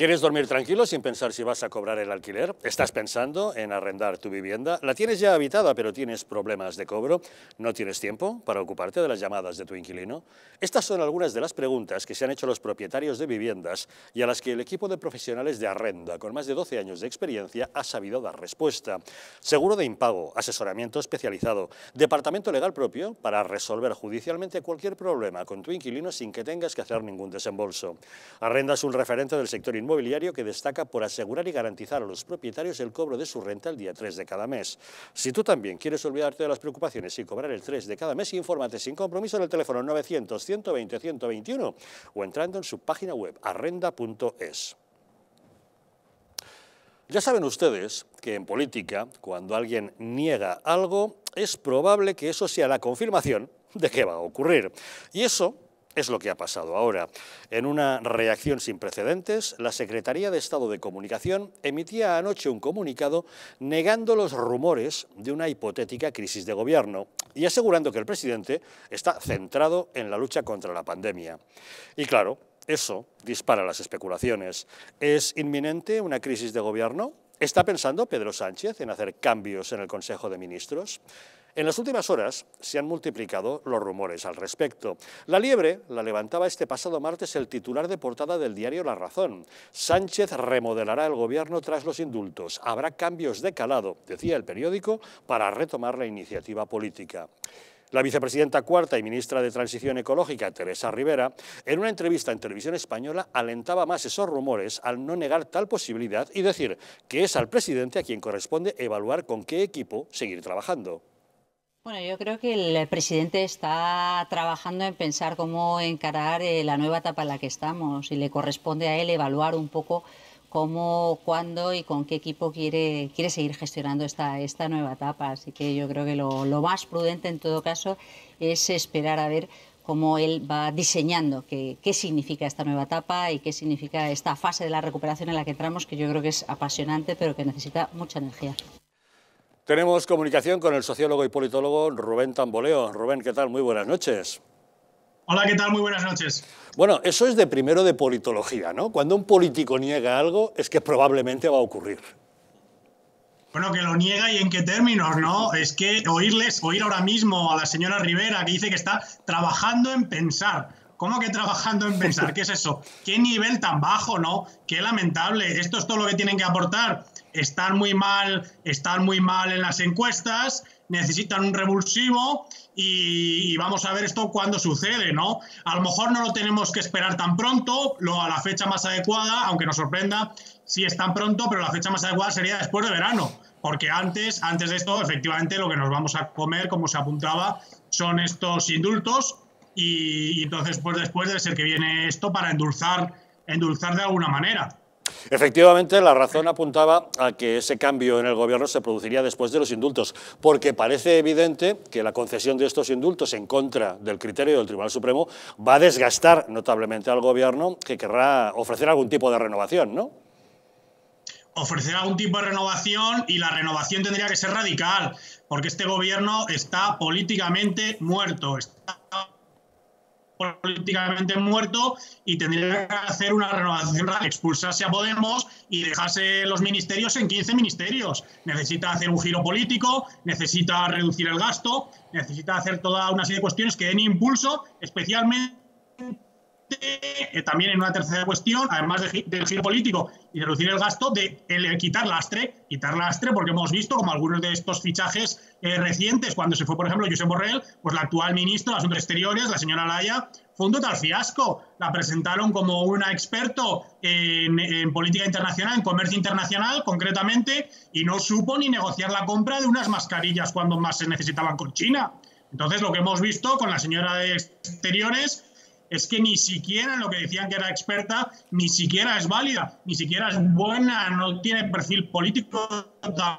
¿Quieres dormir tranquilo sin pensar si vas a cobrar el alquiler? ¿Estás pensando en arrendar tu vivienda? ¿La tienes ya habitada pero tienes problemas de cobro? ¿No tienes tiempo para ocuparte de las llamadas de tu inquilino? Estas son algunas de las preguntas que se han hecho los propietarios de viviendas y a las que el equipo de profesionales de arrenda con más de 12 años de experiencia ha sabido dar respuesta. Seguro de impago, asesoramiento especializado, departamento legal propio para resolver judicialmente cualquier problema con tu inquilino sin que tengas que hacer ningún desembolso. es un referente del sector inmobiliario mobiliario que destaca por asegurar y garantizar a los propietarios el cobro de su renta el día 3 de cada mes. Si tú también quieres olvidarte de las preocupaciones y cobrar el 3 de cada mes, infórmate sin compromiso en el teléfono 900-120-121 o entrando en su página web arrenda.es. Ya saben ustedes que en política, cuando alguien niega algo, es probable que eso sea la confirmación de que va a ocurrir. Y eso es lo que ha pasado ahora. En una reacción sin precedentes, la Secretaría de Estado de Comunicación emitía anoche un comunicado negando los rumores de una hipotética crisis de gobierno y asegurando que el presidente está centrado en la lucha contra la pandemia. Y claro, eso dispara las especulaciones. ¿Es inminente una crisis de gobierno? ¿Está pensando Pedro Sánchez en hacer cambios en el Consejo de Ministros? En las últimas horas se han multiplicado los rumores al respecto. La liebre la levantaba este pasado martes el titular de portada del diario La Razón. Sánchez remodelará el gobierno tras los indultos. Habrá cambios de calado, decía el periódico, para retomar la iniciativa política. La vicepresidenta cuarta y ministra de Transición Ecológica, Teresa Rivera, en una entrevista en televisión española alentaba más esos rumores al no negar tal posibilidad y decir que es al presidente a quien corresponde evaluar con qué equipo seguir trabajando. Bueno, yo creo que el presidente está trabajando en pensar cómo encarar eh, la nueva etapa en la que estamos y le corresponde a él evaluar un poco cómo, cuándo y con qué equipo quiere, quiere seguir gestionando esta, esta nueva etapa. Así que yo creo que lo, lo más prudente en todo caso es esperar a ver cómo él va diseñando qué, qué, significa esta nueva etapa y qué significa esta fase de la recuperación en la que entramos, que yo creo que es apasionante, pero que necesita mucha energía. Tenemos comunicación con el sociólogo y politólogo Rubén Tamboleo. Rubén, ¿qué tal? Muy buenas noches. Hola, ¿qué tal? Muy buenas noches. Bueno, eso es de primero de politología, ¿no? Cuando un político niega algo es que probablemente va a ocurrir. Bueno, que lo niega y en qué términos, ¿no? Es que oírles, oír ahora mismo a la señora Rivera que dice que está trabajando en pensar. ¿Cómo que trabajando en pensar? ¿Qué es eso? ¿Qué nivel tan bajo, no? Qué lamentable. Esto es todo lo que tienen que aportar están muy mal, están muy mal en las encuestas, necesitan un revulsivo y, vamos a ver esto cuando sucede, ¿no? A lo mejor no lo tenemos que esperar tan pronto, lo, a la fecha más adecuada, aunque nos sorprenda si es tan pronto, pero la fecha más adecuada sería después de verano, porque antes, antes de esto, efectivamente, lo que nos vamos a comer, como se apuntaba, son estos indultos y, y entonces pues después debe ser que viene esto para endulzar, endulzar de alguna manera. Efectivamente, la razón apuntaba a que ese cambio en el gobierno se produciría después de los indultos, porque parece evidente que la concesión de estos indultos en contra del criterio del Tribunal Supremo va a desgastar notablemente al gobierno que querrá ofrecer algún tipo de renovación, ¿no? Ofrecer algún tipo de renovación y la renovación tendría que ser radical, porque este gobierno está políticamente muerto, está políticamente muerto y tendría que hacer una renovación expulsarse a Podemos y dejarse los ministerios en 15 ministerios. Necesita hacer un giro político, necesita reducir el gasto, necesita hacer toda una serie de cuestiones que den impulso, especialmente eh, también en una tercera cuestión, además de, del giro político y reducir el gasto, de quitar lastre, quitar lastre, porque hemos visto como algunos de estos fichajes eh, recientes, cuando se fue, por ejemplo, Josep Borrell, pues la actual ministra de Asuntos Exteriores, la señora Laya, fue un total fiasco. La presentaron como una experto en, política internacional, en comercio internacional concretamente, y no supo ni negociar la compra de unas mascarillas cuando más se necesitaban con China. Entonces, lo que hemos visto con la señora de Exteriores es que ni siquiera lo que decían que era experta, ni siquiera es válida, ni siquiera es buena, no tiene perfil político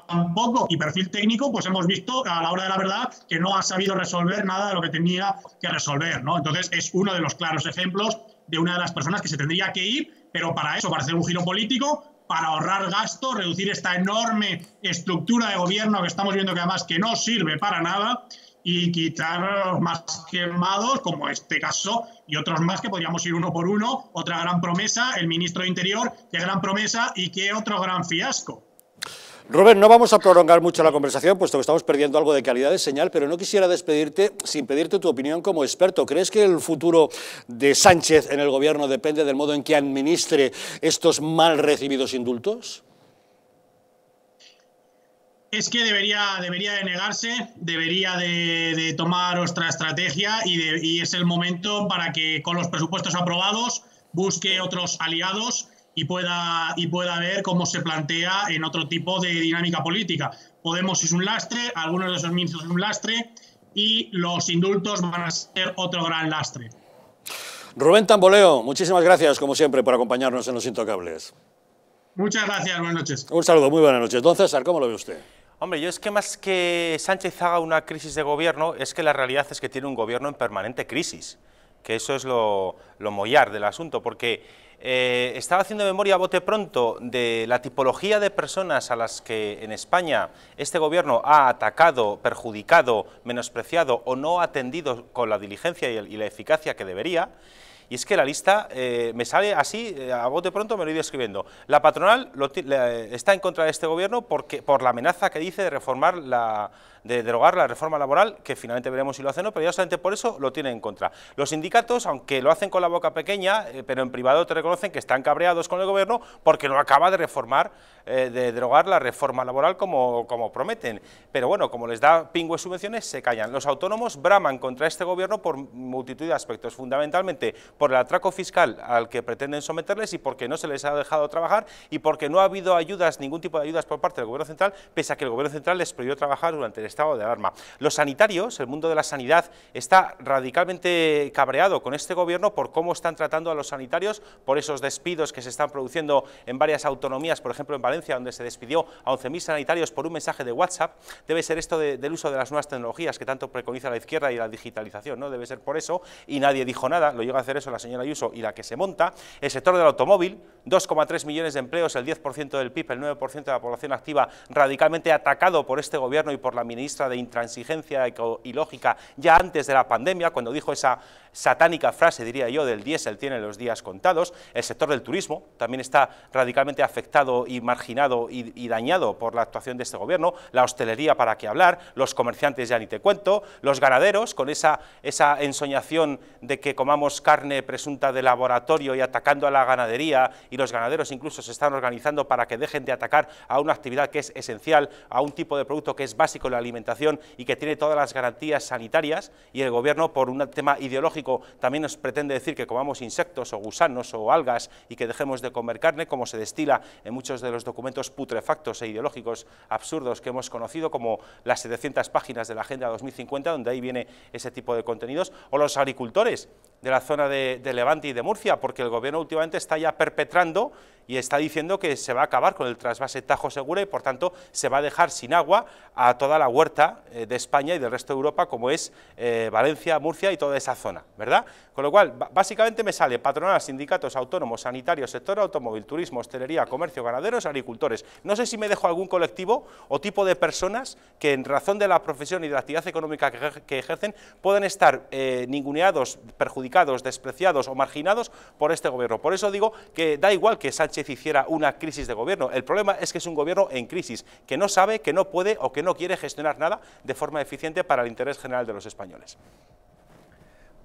tampoco y perfil técnico, pues hemos visto a la hora de la verdad que no ha sabido resolver nada de lo que tenía que resolver, ¿no? Entonces es uno de los claros ejemplos de una de las personas que se tendría que ir, pero para eso, para hacer un giro político, para ahorrar gasto, reducir esta enorme estructura de gobierno que estamos viendo que además que no sirve para nada y quitar los más quemados, como este caso, y otros más que podríamos ir uno por uno. Otra gran promesa, el ministro de Interior, qué gran promesa y qué otro gran fiasco. Rubén, no vamos a prolongar mucho la conversación, puesto que estamos perdiendo algo de calidad de señal, pero no quisiera despedirte sin pedirte tu opinión como experto. ¿Crees que el futuro de Sánchez en el gobierno depende del modo en que administre estos mal recibidos indultos? Es que debería, debería de negarse, debería de, tomar otra estrategia y, es el momento para que con los presupuestos aprobados busque otros aliados y pueda, y pueda ver cómo se plantea en otro tipo de dinámica política. Podemos es un lastre, algunos de esos ministros es un lastre y los indultos van a ser otro gran lastre. Rubén Tamboleo, muchísimas gracias, como siempre, por acompañarnos en Los Intocables. Muchas gracias, buenas noches. Un saludo, muy buenas noches. Don César, ¿cómo lo ve usted? Hombre, yo es que más que Sánchez haga una crisis de gobierno, es que la realidad es que tiene un gobierno en permanente crisis, que eso es lo, lo mollar del asunto, porque eh, estaba haciendo memoria a bote pronto de la tipología de personas a las que en España este gobierno ha atacado, perjudicado, menospreciado o no atendido con la diligencia y la eficacia que debería, y es que la lista eh, me sale así, eh, a de pronto me lo he ido escribiendo. La patronal eh, está en contra de este gobierno porque, por la amenaza que dice de reformar la, de derogar la reforma laboral, que finalmente veremos si lo hacen o no, pero ya solamente por eso lo tiene en contra. Los sindicatos, aunque lo hacen con la boca pequeña, pero en privado te reconocen que están cabreados con el gobierno porque no acaba de reformar, de derogar la reforma laboral como, como prometen. Pero bueno, como les da pingües subvenciones, se callan. Los autónomos braman contra este gobierno por multitud de aspectos, fundamentalmente por el atraco fiscal al que pretenden someterles y porque no se les ha dejado trabajar y porque no ha habido ayudas, ningún tipo de ayudas por parte del Gobierno Central, pese a que el Gobierno Central les prohibió trabajar durante el estado de alarma. Los sanitarios, el mundo de la sanidad, está radicalmente cabreado con este Gobierno por cómo están tratando a los sanitarios, por esos despidos que se están produciendo en varias autonomías, por ejemplo en Valencia, donde se despidió a 11.000 sanitarios por un mensaje de WhatsApp, debe ser esto del uso de las nuevas tecnologías que tanto preconiza la izquierda y la digitalización, ¿no? debe ser por eso, y nadie dijo nada, lo llega a hacer o la señora Ayuso y la que se monta, el sector del automóvil, 2,3 millones de empleos, el 10% del PIB, el 9% de la población activa, radicalmente atacado por este gobierno y por la ministra de intransigencia y lógica ya antes de la pandemia, cuando dijo esa satánica frase, diría yo, del diésel tiene los días contados, el sector del turismo también está radicalmente afectado y marginado y, dañado por la actuación de este gobierno, la hostelería para qué hablar, los comerciantes ya ni te cuento, los ganaderos con esa, esa ensoñación de que comamos carne presunta de laboratorio y atacando a la ganadería y los ganaderos incluso se están organizando para que dejen de atacar a una actividad que es esencial, a un tipo de producto que es básico en la alimentación y que tiene todas las garantías sanitarias y el gobierno por un tema ideológico también nos pretende decir que comamos insectos o gusanos o algas y que dejemos de comer carne como se destila en muchos de los documentos putrefactos e ideológicos absurdos que hemos conocido como las 700 páginas de la Agenda 2050 donde ahí viene ese tipo de contenidos o los agricultores de la zona de de, Levante y de Murcia, porque el gobierno últimamente está ya perpetrando y está diciendo que se va a acabar con el trasvase Tajo Segura y por tanto se va a dejar sin agua a toda la huerta eh, de España y del resto de Europa como es eh, Valencia, Murcia y toda esa zona, ¿verdad? Con lo cual, básicamente me sale patronal, sindicatos, autónomos, sanitarios, sector automóvil, turismo, hostelería, comercio, ganaderos, agricultores. No sé si me dejo algún colectivo o tipo de personas que en razón de la profesión y de la actividad económica que ejercen pueden estar eh, ninguneados, perjudicados, despreciados o marginados por este gobierno. Por eso digo que da igual que Sánchez se hiciera una crisis de gobierno. El problema es que es un gobierno en crisis, que no sabe, que no puede o que no quiere gestionar nada de forma eficiente para el interés general de los españoles.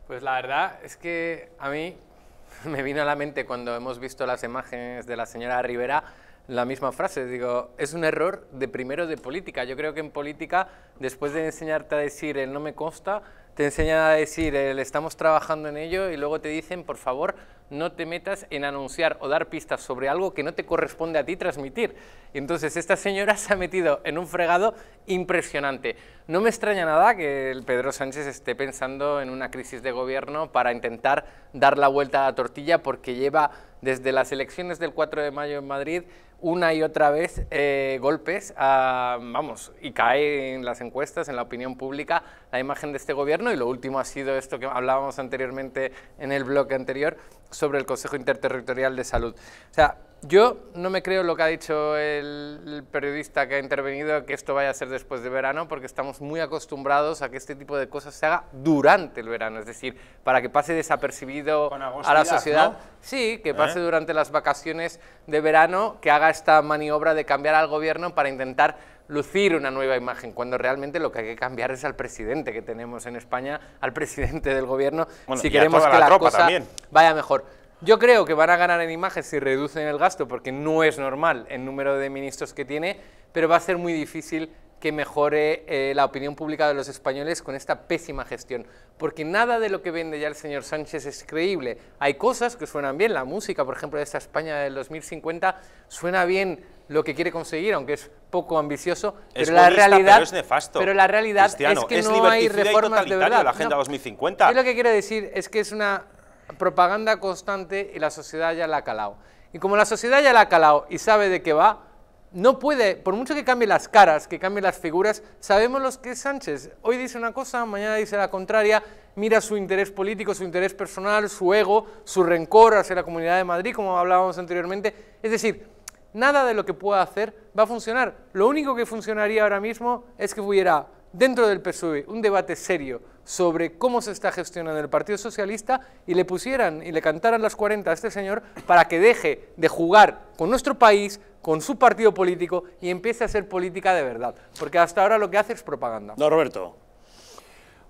Pues la verdad es que a mí me vino a la mente cuando hemos visto las imágenes de la señora Rivera la misma frase, digo, es un error de primero de política. Yo creo que en política, después de enseñarte a decir el no me consta, te enseñan a decir eh, estamos trabajando en ello y luego te dicen, por favor, no te metas en anunciar o dar pistas sobre algo que no te corresponde a ti transmitir. Entonces, esta señora se ha metido en un fregado impresionante. No me extraña nada que el Pedro Sánchez esté pensando en una crisis de gobierno para intentar dar la vuelta a la tortilla porque lleva desde las elecciones del 4 de mayo en Madrid una y otra vez eh, golpes, vamos, y cae en las encuestas, en la opinión pública, la imagen de este gobierno y lo último ha sido esto que hablábamos anteriormente en el bloque anterior sobre el Consejo Interterritorial de Salud. O sea, yo no me creo lo que ha dicho el periodista que ha intervenido, que esto vaya a ser después de verano, porque estamos muy acostumbrados a que este tipo de cosas se haga durante el verano, es decir, para que pase desapercibido a la sociedad. Sí, que pase ¿Eh? durante las vacaciones de verano, que haga esta maniobra de cambiar al gobierno para intentar lucir una nueva imagen, cuando realmente lo que hay que cambiar es al presidente que tenemos en España, al presidente del gobierno, si queremos que la, cosa vaya mejor. Yo creo que van a ganar en imagen si reducen el gasto, porque no es normal el número de ministros que tiene, pero va a ser muy difícil que mejore eh, la opinión pública de los españoles con esta pésima gestión. Porque nada de lo que vende ya el señor Sánchez es creíble. Hay cosas que suenan bien, la música, por ejemplo, de esta España del 2050 suena bien lo que quiere conseguir, aunque es poco ambicioso, es pero la realidad pero es nefasto. Pero la realidad es que no hay reformas de verdad. La agenda 2050. Yo lo que quiero decir es que es una propaganda constante y la sociedad ya la ha calado. Y como la sociedad ya la ha calado y sabe de qué va, no puede, por mucho que cambie las caras, que cambie las figuras, sabemos los que es Sánchez. Hoy dice una cosa, mañana dice la contraria, mira su interés político, su interés personal, su ego, su rencor hacia la Comunidad de Madrid, como hablábamos anteriormente. Es decir, nada de lo que pueda hacer va a funcionar. Lo único que funcionaría ahora mismo es que hubiera dentro del PSOE un debate serio sobre cómo se está gestionando el Partido Socialista y le pusieran y le cantaran las 40 a este señor para que deje de jugar con nuestro país, con su partido político y empiece a hacer política de verdad. Porque hasta ahora lo que hace es propaganda. Roberto,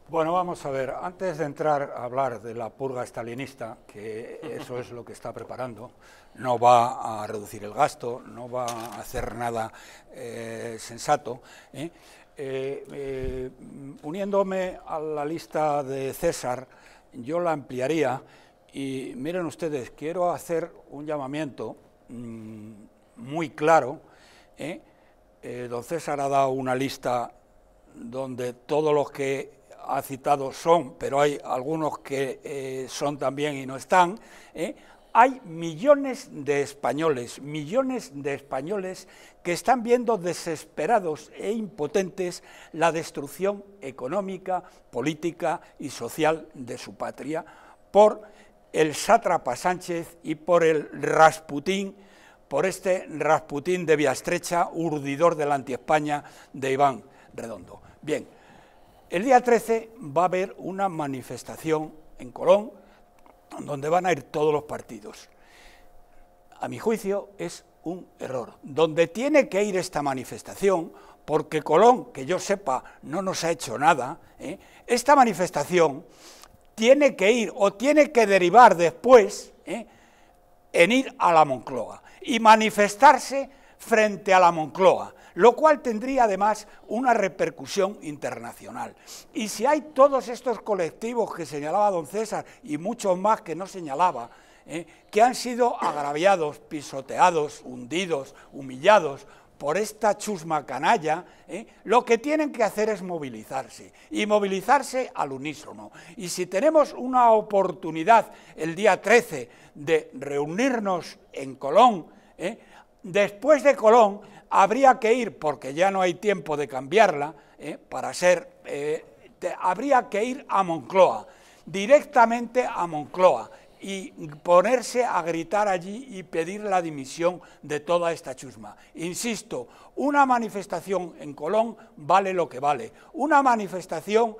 bueno, vamos a ver, antes de entrar a hablar de la purga estalinista, que eso es lo que está preparando, no va a reducir el gasto, no va a hacer nada eh, sensato. ¿eh? Eh, uniéndome a la lista de César, yo la ampliaría y miren ustedes, quiero hacer un llamamiento mm, muy claro. don César ha dado una lista donde todos los que ha citado son, pero hay algunos que eh, son también y no están, ¿eh? hay millones de españoles, millones de españoles que están viendo desesperados e impotentes la destrucción económica, política y social de su patria por el sátrapa Sánchez y por el Rasputín, por este Rasputín de Vía Estrecha, urdidor de la antiespaña de Iván Redondo. Bien, el día 13 va a haber una manifestación en Colón donde van a ir todos los partidos. A mi juicio es un error. Donde tiene que ir esta manifestación, porque Colón, que yo sepa, no nos ha hecho nada, ¿eh? esta manifestación tiene que ir o tiene que derivar después ¿eh? en ir a la Moncloa y manifestarse frente a la Moncloa lo cual tendría además una repercusión internacional. Y si hay todos estos colectivos que señalaba don César y muchos más que no señalaba, ¿eh? que han sido agraviados, pisoteados, hundidos, humillados por esta chusma canalla, ¿eh? lo que tienen que hacer es movilizarse, y movilizarse al unísono. Y si tenemos una oportunidad el día 13 de reunirnos en Colón, ¿eh? después de Colón habría que ir, porque ya no hay tiempo de cambiarla, eh, para ser, eh, habría que ir a Moncloa, directamente a Moncloa, y ponerse a gritar allí y pedir la dimisión de toda esta chusma. Insisto, una manifestación en Colón vale lo que vale. Una manifestación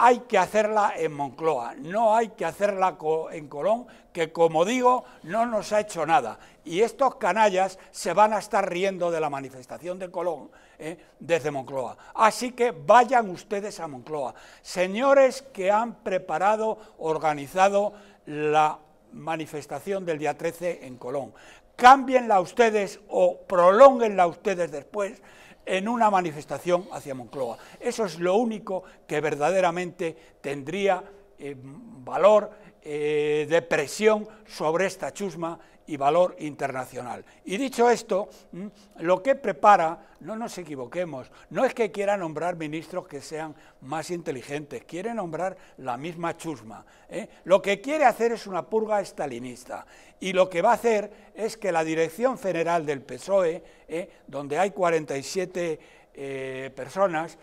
hay que hacerla en Moncloa, no hay que hacerla en Colón, que como digo, no nos ha hecho nada. Y estos canallas se van a estar riendo de la manifestación de Colón ¿eh? desde Moncloa. Así que vayan ustedes a Moncloa. Señores que han preparado, organizado la manifestación del día 13 en Colón. Cámbienla ustedes o prolonguenla ustedes después en una manifestación hacia Moncloa. Eso es lo único que verdaderamente tendría eh, valor eh, de presión sobre esta chusma y valor internacional. Y dicho esto, mm, lo que prepara, no nos equivoquemos, no es que quiera nombrar ministros que sean más inteligentes, quiere nombrar la misma chusma. ¿eh? Lo que quiere hacer es una purga estalinista y lo que va a hacer es que la dirección general del PSOE, ¿eh? donde hay 47 eh, personas,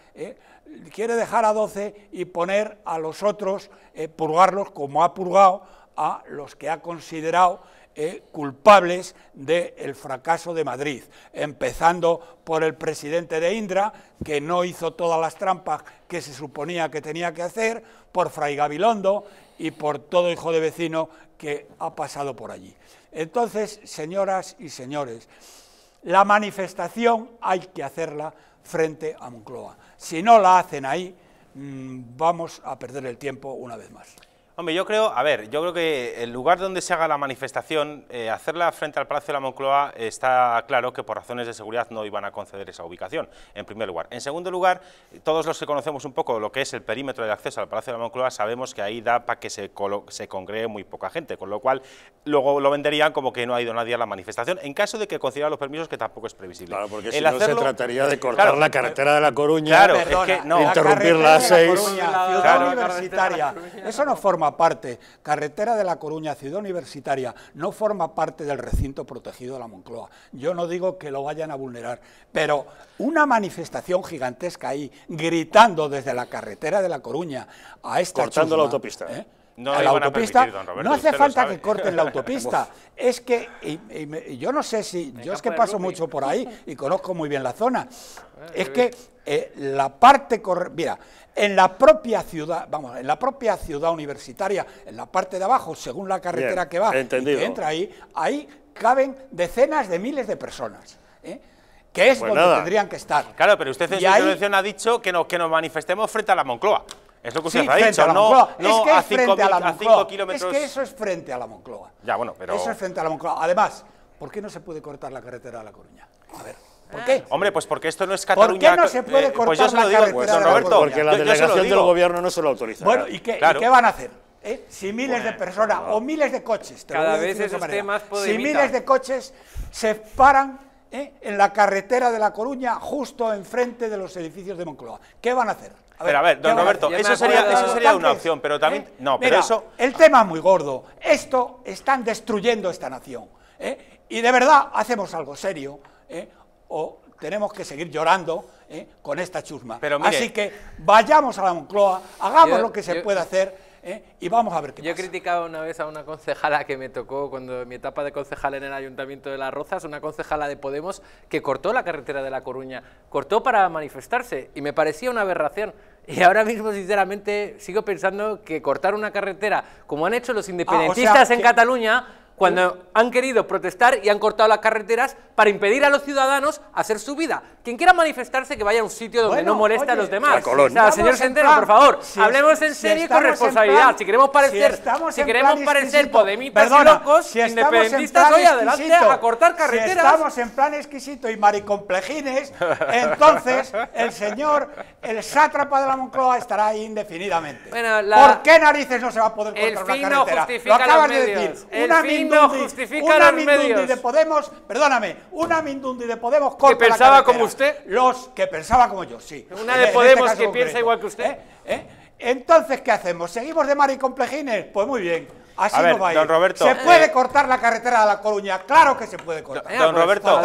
quiere dejar a 12 y poner a los otros, purgarlos como ha purgado a los que ha considerado eh, culpables del fracaso de Madrid, empezando por el presidente de Indra, que no hizo todas las trampas que se suponía que tenía que hacer, por Fray Gabilondo y por todo hijo de vecino que ha pasado por allí. Entonces, señoras y señores, la manifestación hay que hacerla frente a Moncloa. Si no la hacen ahí, mm, vamos a perder el tiempo una vez más. Hombre, yo creo, a ver, yo creo que el lugar donde se haga la manifestación, eh, hacerla frente al Palacio de la Moncloa, está claro que por razones de seguridad no iban a conceder esa ubicación, en primer lugar. En segundo lugar, todos los que conocemos un poco lo que es el perímetro de acceso al Palacio de la Moncloa, sabemos que ahí da para que se, se congregue muy poca gente, con lo cual luego lo venderían como que no ha ido nadie a la manifestación, en caso de que concedieran los permisos, que tampoco es previsible. Claro, porque si no se trataría de cortar la carretera de la Coruña, interrumpir la, universitaria. Eso no forma parte, carretera de La Coruña, ciudad universitaria, no forma parte del recinto protegido de la Moncloa. Yo no digo que lo vayan a vulnerar, pero una manifestación gigantesca ahí, gritando desde la carretera de La Coruña a esta Cortando la ¿eh? autopista. No, hace falta que corten la autopista. es que yo no sé si. yo es que paso mucho por ahí y conozco muy bien la zona. Es que eh, la parte mira en la propia ciudad vamos en la propia ciudad universitaria en la parte de abajo según la carretera que va que entra ahí ahí caben decenas de miles de personas ¿eh? que es pues donde tendrían que estar claro pero usted en ha dicho que nos que nos manifestemos frente a la Moncloa es lo que usted ha dicho, no, es que a cinco kilómetros... Es que eso es frente a la Moncloa. Ya, bueno, pero... Eso es frente a la Moncloa. Además, ¿por qué no se puede cortar la carretera a La Coruña? A ver... ¿Por ah. qué? Hombre, pues porque esto no es Cataluña. ¿Por qué no se puede cortar eh, pues yo se digo, Roberto, Porque la delegación del gobierno no se lo autoriza. Bueno, ¿y qué, qué van a hacer? ¿Eh? Si miles de personas o miles de coches, cada vez esos manera, Si miles de coches se paran ¿eh? en la carretera de La Coruña, justo enfrente de los edificios de Moncloa, ¿qué van a hacer? A ver, pero a ver, don Roberto, eso sería, una opción, pero ¿eh? también. No, pero eso. El tema es muy gordo. Esto están destruyendo esta nación. Y de verdad hacemos algo serio o tenemos que seguir llorando ¿eh? con esta chusma. Así que vayamos a la Moncloa, hagamos lo que se pueda hacer ¿eh? y vamos a ver qué yo pasa. Yo he criticado una vez a una concejala que me tocó cuando mi etapa de concejal en el Ayuntamiento de Las Rozas, una concejala de Podemos que cortó la carretera de La Coruña, cortó para manifestarse y me parecía una aberración. Y ahora mismo, sinceramente, sigo pensando que cortar una carretera, como han hecho los ah, independentistas en Cataluña, cuando han querido protestar y han cortado las carreteras para impedir a los ciudadanos hacer su vida. Quien quiera manifestarse, que vaya a un sitio donde no molesta a los demás. señor Centeno, por favor, hablemos en serio y con responsabilidad. si queremos parecer, si, queremos parecer podemitas y locos, hoy adelante a cortar carreteras. Si estamos en plan exquisito y maricomplejines, entonces el señor, el sátrapa de la Moncloa estará ahí indefinidamente. ¿Por qué narices no se va a poder cortar el fin carretera? No justifica Lo acabas de decir. una una Mindundi de Podemos, perdóname, una Mindundi de Podemos ¿Que pensaba como usted? Los que pensaba como yo, sí. Una de este Podemos que piensa igual que usted. ¿Eh? ¿Eh? Entonces, ¿qué hacemos? ¿Seguimos de y complejines? Pues muy bien Así Roberto, ¿Se puede eh, cortar la carretera de La Coruña? Claro que se puede cortar. Don, pues, Roberto,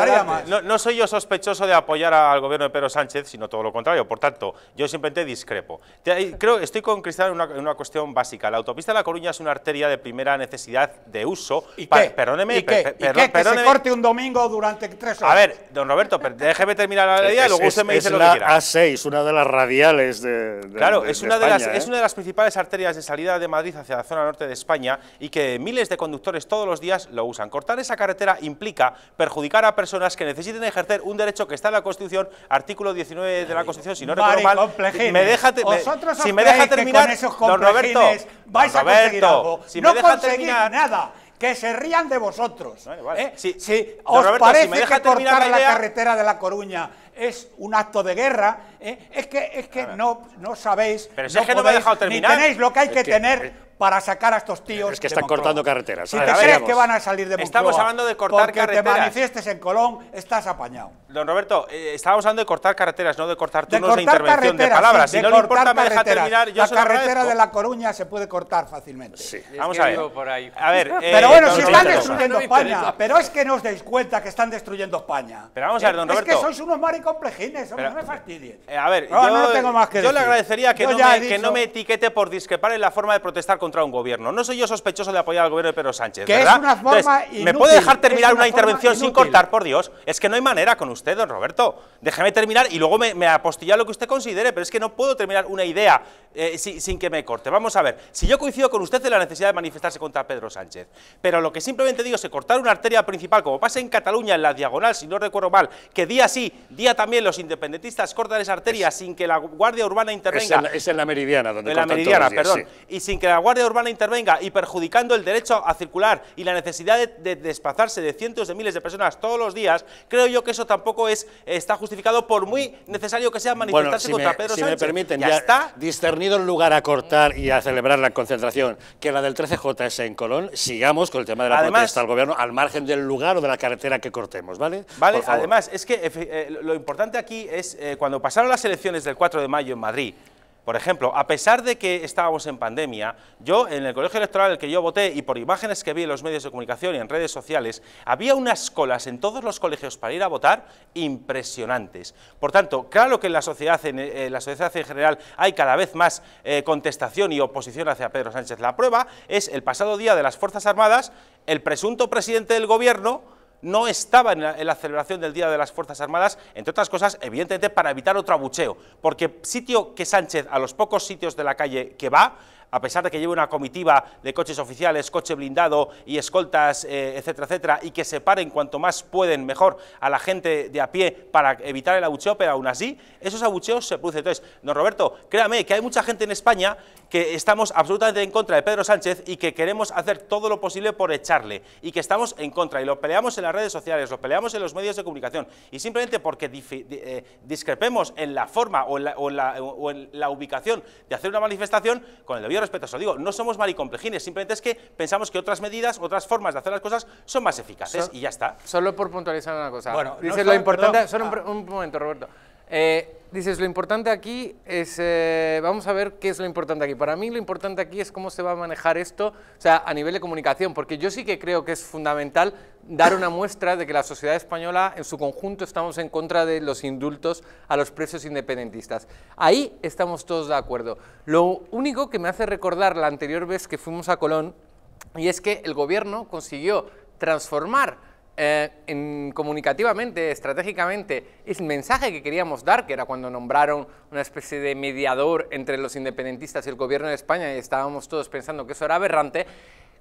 no, soy yo sospechoso de apoyar al gobierno de Pedro Sánchez, sino todo lo contrario. Por tanto, yo simplemente discrepo. Eh, creo, estoy con Cristian en una, cuestión básica. La autopista de La Coruña es una arteria de primera necesidad de uso. ¿Y qué? Perdóneme. ¿Y qué? Que se corte un domingo durante tres horas. A ver, don Roberto, déjeme terminar la idea y luego usted me dice Es la A6, una de las radiales de, de Claro, es, una de, las, es ¿eh? una de las principales arterias de salida de Madrid hacia la zona norte de España y que miles de conductores todos los días lo usan. Cortar esa carretera implica perjudicar a personas que necesiten ejercer un derecho que está en la Constitución, artículo 19 de la Constitución, si no recuerdo mal, me deja, si me deja terminar, don Roberto, vais don Roberto, a algo. no me terminar, nada que se rían de vosotros. ¿eh? Si, si os parece que cortar la, carretera de La Coruña es un acto de guerra, ¿eh? es que, es que no, no sabéis... no podéis, Ni tenéis lo que hay que tener para sacar a estos tíos. Es que están cortando carreteras. Si te crees que van a salir de Moncloa, estamos hablando de cortar porque carreteras. te manifiestes en Colón, estás apañado. Don Roberto, eh, estábamos hablando de cortar carreteras, no de cortar turnos de, intervención de palabras. si de no le importa, me deja terminar. Yo la carretera de La Coruña se puede cortar fácilmente. Sí. Vamos a ver. pero eh, bueno, si están destruyendo España, pero es que no os dais cuenta que están destruyendo España. Pero vamos a ver, don Roberto. Es que sois unos maricomplejines, no me fastidies. Eh, a ver, yo le agradecería que no me etiquete por discrepar en la forma de protestar contra un gobierno. No soy yo sospechoso de apoyar al gobierno de Pedro Sánchez, ¿Me puede dejar terminar una, intervención sin cortar, por Dios? Es que no hay manera con usted, don Roberto. Déjeme terminar y luego me, me apostilla lo que usted considere, pero es que no puedo terminar una idea eh, sin, que me corte. Vamos a ver, si yo coincido con usted en la necesidad de manifestarse contra Pedro Sánchez, pero lo que simplemente digo es cortar una arteria principal, como pasa en Cataluña, en la diagonal, si no recuerdo mal, que día sí, día también los independentistas cortan esa arteria sin que la Guardia Urbana intervenga. Es en la, meridiana donde En la meridiana, perdón. Y sin que la Guardia urbana intervenga y perjudicando el derecho a circular y la necesidad de, desplazarse de cientos de miles de personas todos los días, creo yo que eso tampoco es está justificado por muy necesario que sea manifestarse contra me, Pedro si me permiten, ya, está. discernido el lugar a cortar y a celebrar la concentración, que la del 13J es en Colón, sigamos con el tema de la protesta al gobierno al margen del lugar o de la carretera que cortemos, ¿vale? Vale, además, es que eh, lo importante aquí es eh, cuando pasaron las elecciones del 4 de mayo en Madrid, por ejemplo, a pesar de que estábamos en pandemia, yo en el colegio electoral en el que yo voté y por imágenes que vi en los medios de comunicación y en redes sociales, había unas colas en todos los colegios para ir a votar impresionantes. Por tanto, claro que en la sociedad en, eh, la sociedad en general hay cada vez más eh, contestación y oposición hacia Pedro Sánchez. La prueba es el pasado día de las Fuerzas Armadas, el presunto presidente del gobierno no estaba en la, celebración del Día de las Fuerzas Armadas, entre otras cosas, evidentemente para evitar otro abucheo, porque sitio que Sánchez, a los pocos sitios de la calle que va, a pesar de que lleve una comitiva de coches oficiales, coche blindado y escoltas, eh, etcétera, etcétera, y que separen cuanto más pueden mejor a la gente de a pie para evitar el abucheo, pero aún así esos abucheos se producen. Entonces, don Roberto, créame que hay mucha gente en España que estamos absolutamente en contra de Pedro Sánchez y que queremos hacer todo lo posible por echarle y que estamos en contra y lo peleamos en las redes sociales, lo peleamos en los medios de comunicación y simplemente porque eh, discrepemos en la forma o en la, ubicación de hacer una manifestación, con el debido respeto os lo digo, no somos maricomplejines, simplemente es que pensamos que otras medidas, otras formas de hacer las cosas son más eficaces y ya está. Solo por puntualizar una cosa. Bueno, Dices lo importante, solo un momento Roberto. Eh, dices, lo importante aquí es, eh, vamos a ver qué es lo importante aquí. Para mí lo importante aquí es cómo se va a manejar esto, o sea, a nivel de comunicación, porque yo sí que creo que es fundamental dar una muestra de que la sociedad española en su conjunto estamos en contra de los indultos a los presos independentistas. Ahí estamos todos de acuerdo. Lo único que me hace recordar la anterior vez que fuimos a Colón, y es que el gobierno consiguió transformar eh, en comunicativamente, estratégicamente, es el mensaje que queríamos dar, que era cuando nombraron una especie de mediador entre los independentistas y el gobierno de España y estábamos todos pensando que eso era aberrante,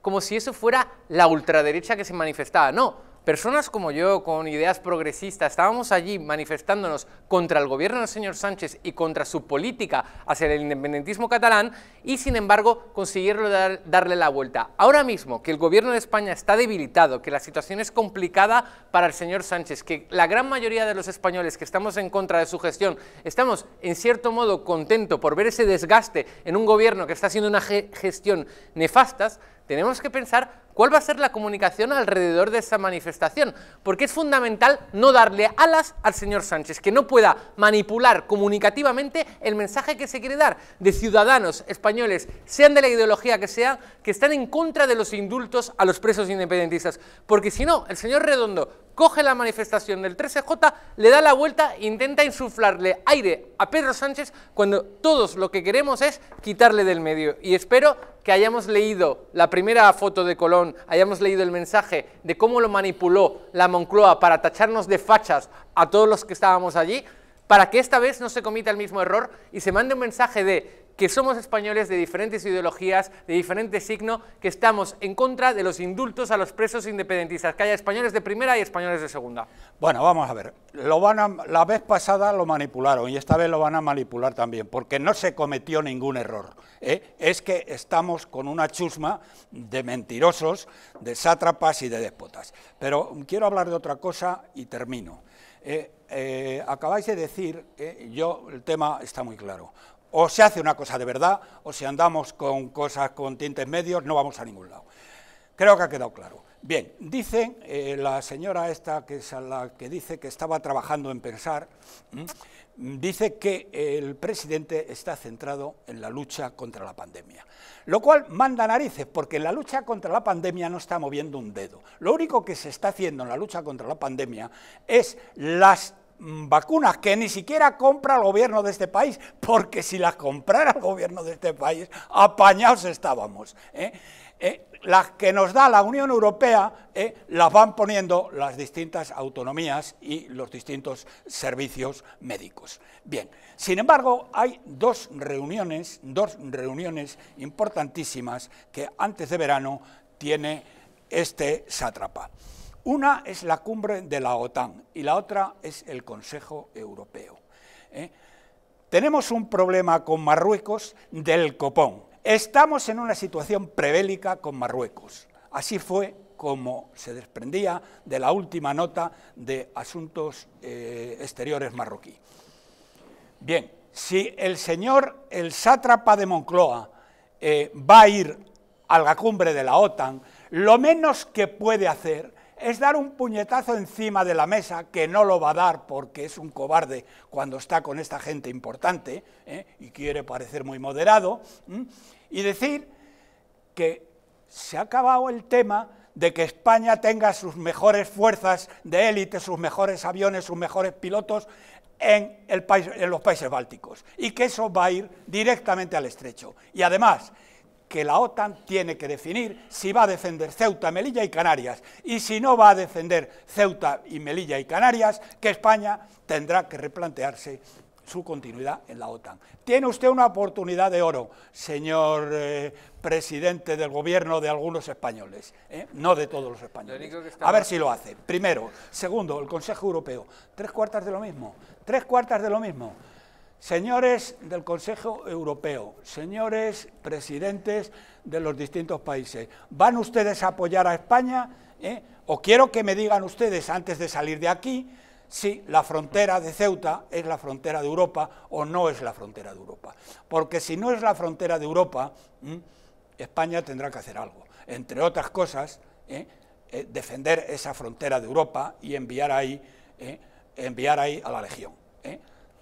como si eso fuera la ultraderecha que se manifestaba. No, Personas como yo, con ideas progresistas, estábamos allí manifestándonos contra el gobierno del señor Sánchez y contra su política hacia el independentismo catalán y, sin embargo, consiguieron darle la vuelta. Ahora mismo que el gobierno de España está debilitado, que la situación es complicada para el señor Sánchez, que la gran mayoría de los españoles que estamos en contra de su gestión estamos, en cierto modo, contentos por ver ese desgaste en un gobierno que está haciendo una gestión nefasta, tenemos que pensar cuál va a ser la comunicación alrededor de esa manifestación, porque es fundamental no darle alas al señor Sánchez, que no pueda manipular comunicativamente el mensaje que se quiere dar de ciudadanos españoles, sean de la ideología que sean, que están en contra de los indultos a los presos independentistas, porque si no, el señor Redondo coge la manifestación del 13J, le da la vuelta e intenta insuflarle aire a Pedro Sánchez cuando todos lo que queremos es quitarle del medio. Y espero que hayamos leído la primera foto de Colón, hayamos leído el mensaje de cómo lo manipuló la Moncloa para tacharnos de fachas a todos los que estábamos allí, para que esta vez no se comita el mismo error y se mande un mensaje de que somos españoles de diferentes ideologías, de diferente signo, que estamos en contra de los indultos a los presos independentistas, que haya españoles de primera y españoles de segunda. Bueno, vamos a ver, la vez pasada lo manipularon y esta vez lo van a manipular también, porque no se cometió ningún error. ¿eh? Es que estamos con una chusma de mentirosos, de sátrapas y de déspotas. Pero quiero hablar de otra cosa y termino. Eh, eh, acabáis de decir, yo el tema está muy claro o se hace una cosa de verdad, o si andamos con cosas con tintes medios, no vamos a ningún lado. Creo que ha quedado claro. Bien, dice eh, la señora esta, que es la que dice que estaba trabajando en pensar, dice que el presidente está centrado en la lucha contra la pandemia, lo cual manda narices, porque en la lucha contra la pandemia no está moviendo un dedo. Lo único que se está haciendo en la lucha contra la pandemia es las Mm, vacunas que ni siquiera compra el gobierno de este país, porque si las comprara el gobierno de este país, apañados estábamos. ¿eh? Eh, las que nos da la Unión Europea ¿eh? las van poniendo las distintas autonomías y los distintos servicios médicos. Bien, sin embargo, hay dos reuniones, dos reuniones importantísimas que antes de verano tiene este sátrapa. Una es la cumbre de la OTAN y la otra es el Consejo Europeo. ¿eh? Tenemos un problema con Marruecos del copón. Estamos en una situación prebélica con Marruecos. Así fue como se desprendía de la última nota de Asuntos eh, Exteriores marroquí. Bien, si el señor, el sátrapa de Moncloa, eh, va a ir a la cumbre de la OTAN, lo menos que puede hacer es dar un puñetazo encima de la mesa, que no lo va a dar porque es un cobarde cuando está con esta gente importante ¿eh? y quiere parecer muy moderado, y decir que se ha acabado el tema de que España tenga sus mejores fuerzas de élite, sus mejores aviones, sus mejores pilotos en, en los países bálticos, y que eso va a ir directamente al estrecho. Y además, que la OTAN tiene que definir si va a defender Ceuta, Melilla y Canarias, y si no va a defender Ceuta y Melilla y Canarias, que España tendrá que replantearse su continuidad en la OTAN. Tiene usted una oportunidad de oro, señor eh, presidente del gobierno de algunos españoles, ¿Eh? no de todos los españoles. A ver si lo hace. Primero. Segundo, el Consejo Europeo. Tres cuartas de lo mismo. Tres cuartas de lo mismo. Señores del Consejo Europeo, señores presidentes de los distintos países, ¿van ustedes a apoyar a España? ¿Eh? O quiero que me digan ustedes antes de salir de aquí si la frontera de Ceuta es la frontera de Europa o no es la frontera de Europa. Porque si no es la frontera de Europa, España tendrá que hacer algo. Entre otras cosas, ¿eh? Eh, defender esa frontera de Europa y enviar ahí, enviar ahí a la Legión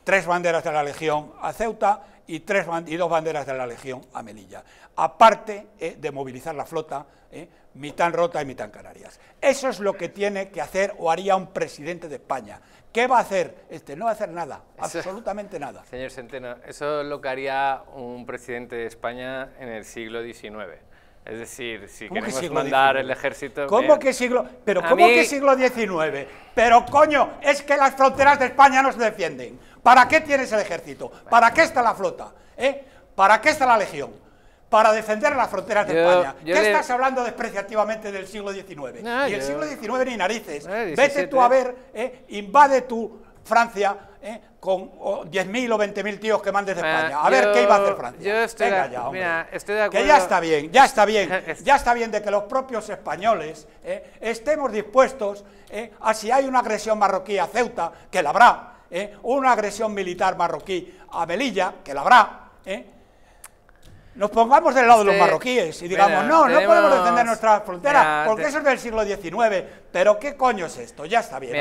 tres banderas de la Legión a Ceuta y, tres, y dos banderas de la Legión a Melilla, aparte eh, de movilizar la flota, eh, mitad Rota y mitad Canarias. Eso es lo que tiene que hacer o haría un presidente de España. ¿Qué va a hacer? Este no va a hacer nada, absolutamente nada. Señor Centeno, eso es lo que haría un presidente de España en el siglo XIX es decir, si queremos mandar el ejército... ¿Cómo que siglo...? Pero ¿cómo que siglo XIX? Pero coño, es que las fronteras de España no se defienden. ¿Para qué tienes el ejército? ¿Para qué está la flota? ¿Eh? ¿Para qué está la legión? para defender las fronteras de España. ¿Qué estás hablando despreciativamente del siglo XIX? y el siglo XIX ni narices. Eh, Vete tú a ver, ¿eh? invade tú Francia ¿eh? con 10.000 o 20.000 tíos que mandes de ah, España. A ver qué iba a hacer Francia. Yo estoy, ya, de acuerdo. Que ya está bien, ya está bien. Ya está bien de que los propios españoles ¿eh? estemos dispuestos ¿eh? a si hay una agresión marroquí a Ceuta, que la habrá, ¿eh? una agresión militar marroquí a Melilla, que la habrá, ¿eh? nos pongamos del lado de los marroquíes y digamos, no, no podemos defender nuestra frontera porque eso es del siglo XIX. Pero ¿qué coño es esto? Ya está bien.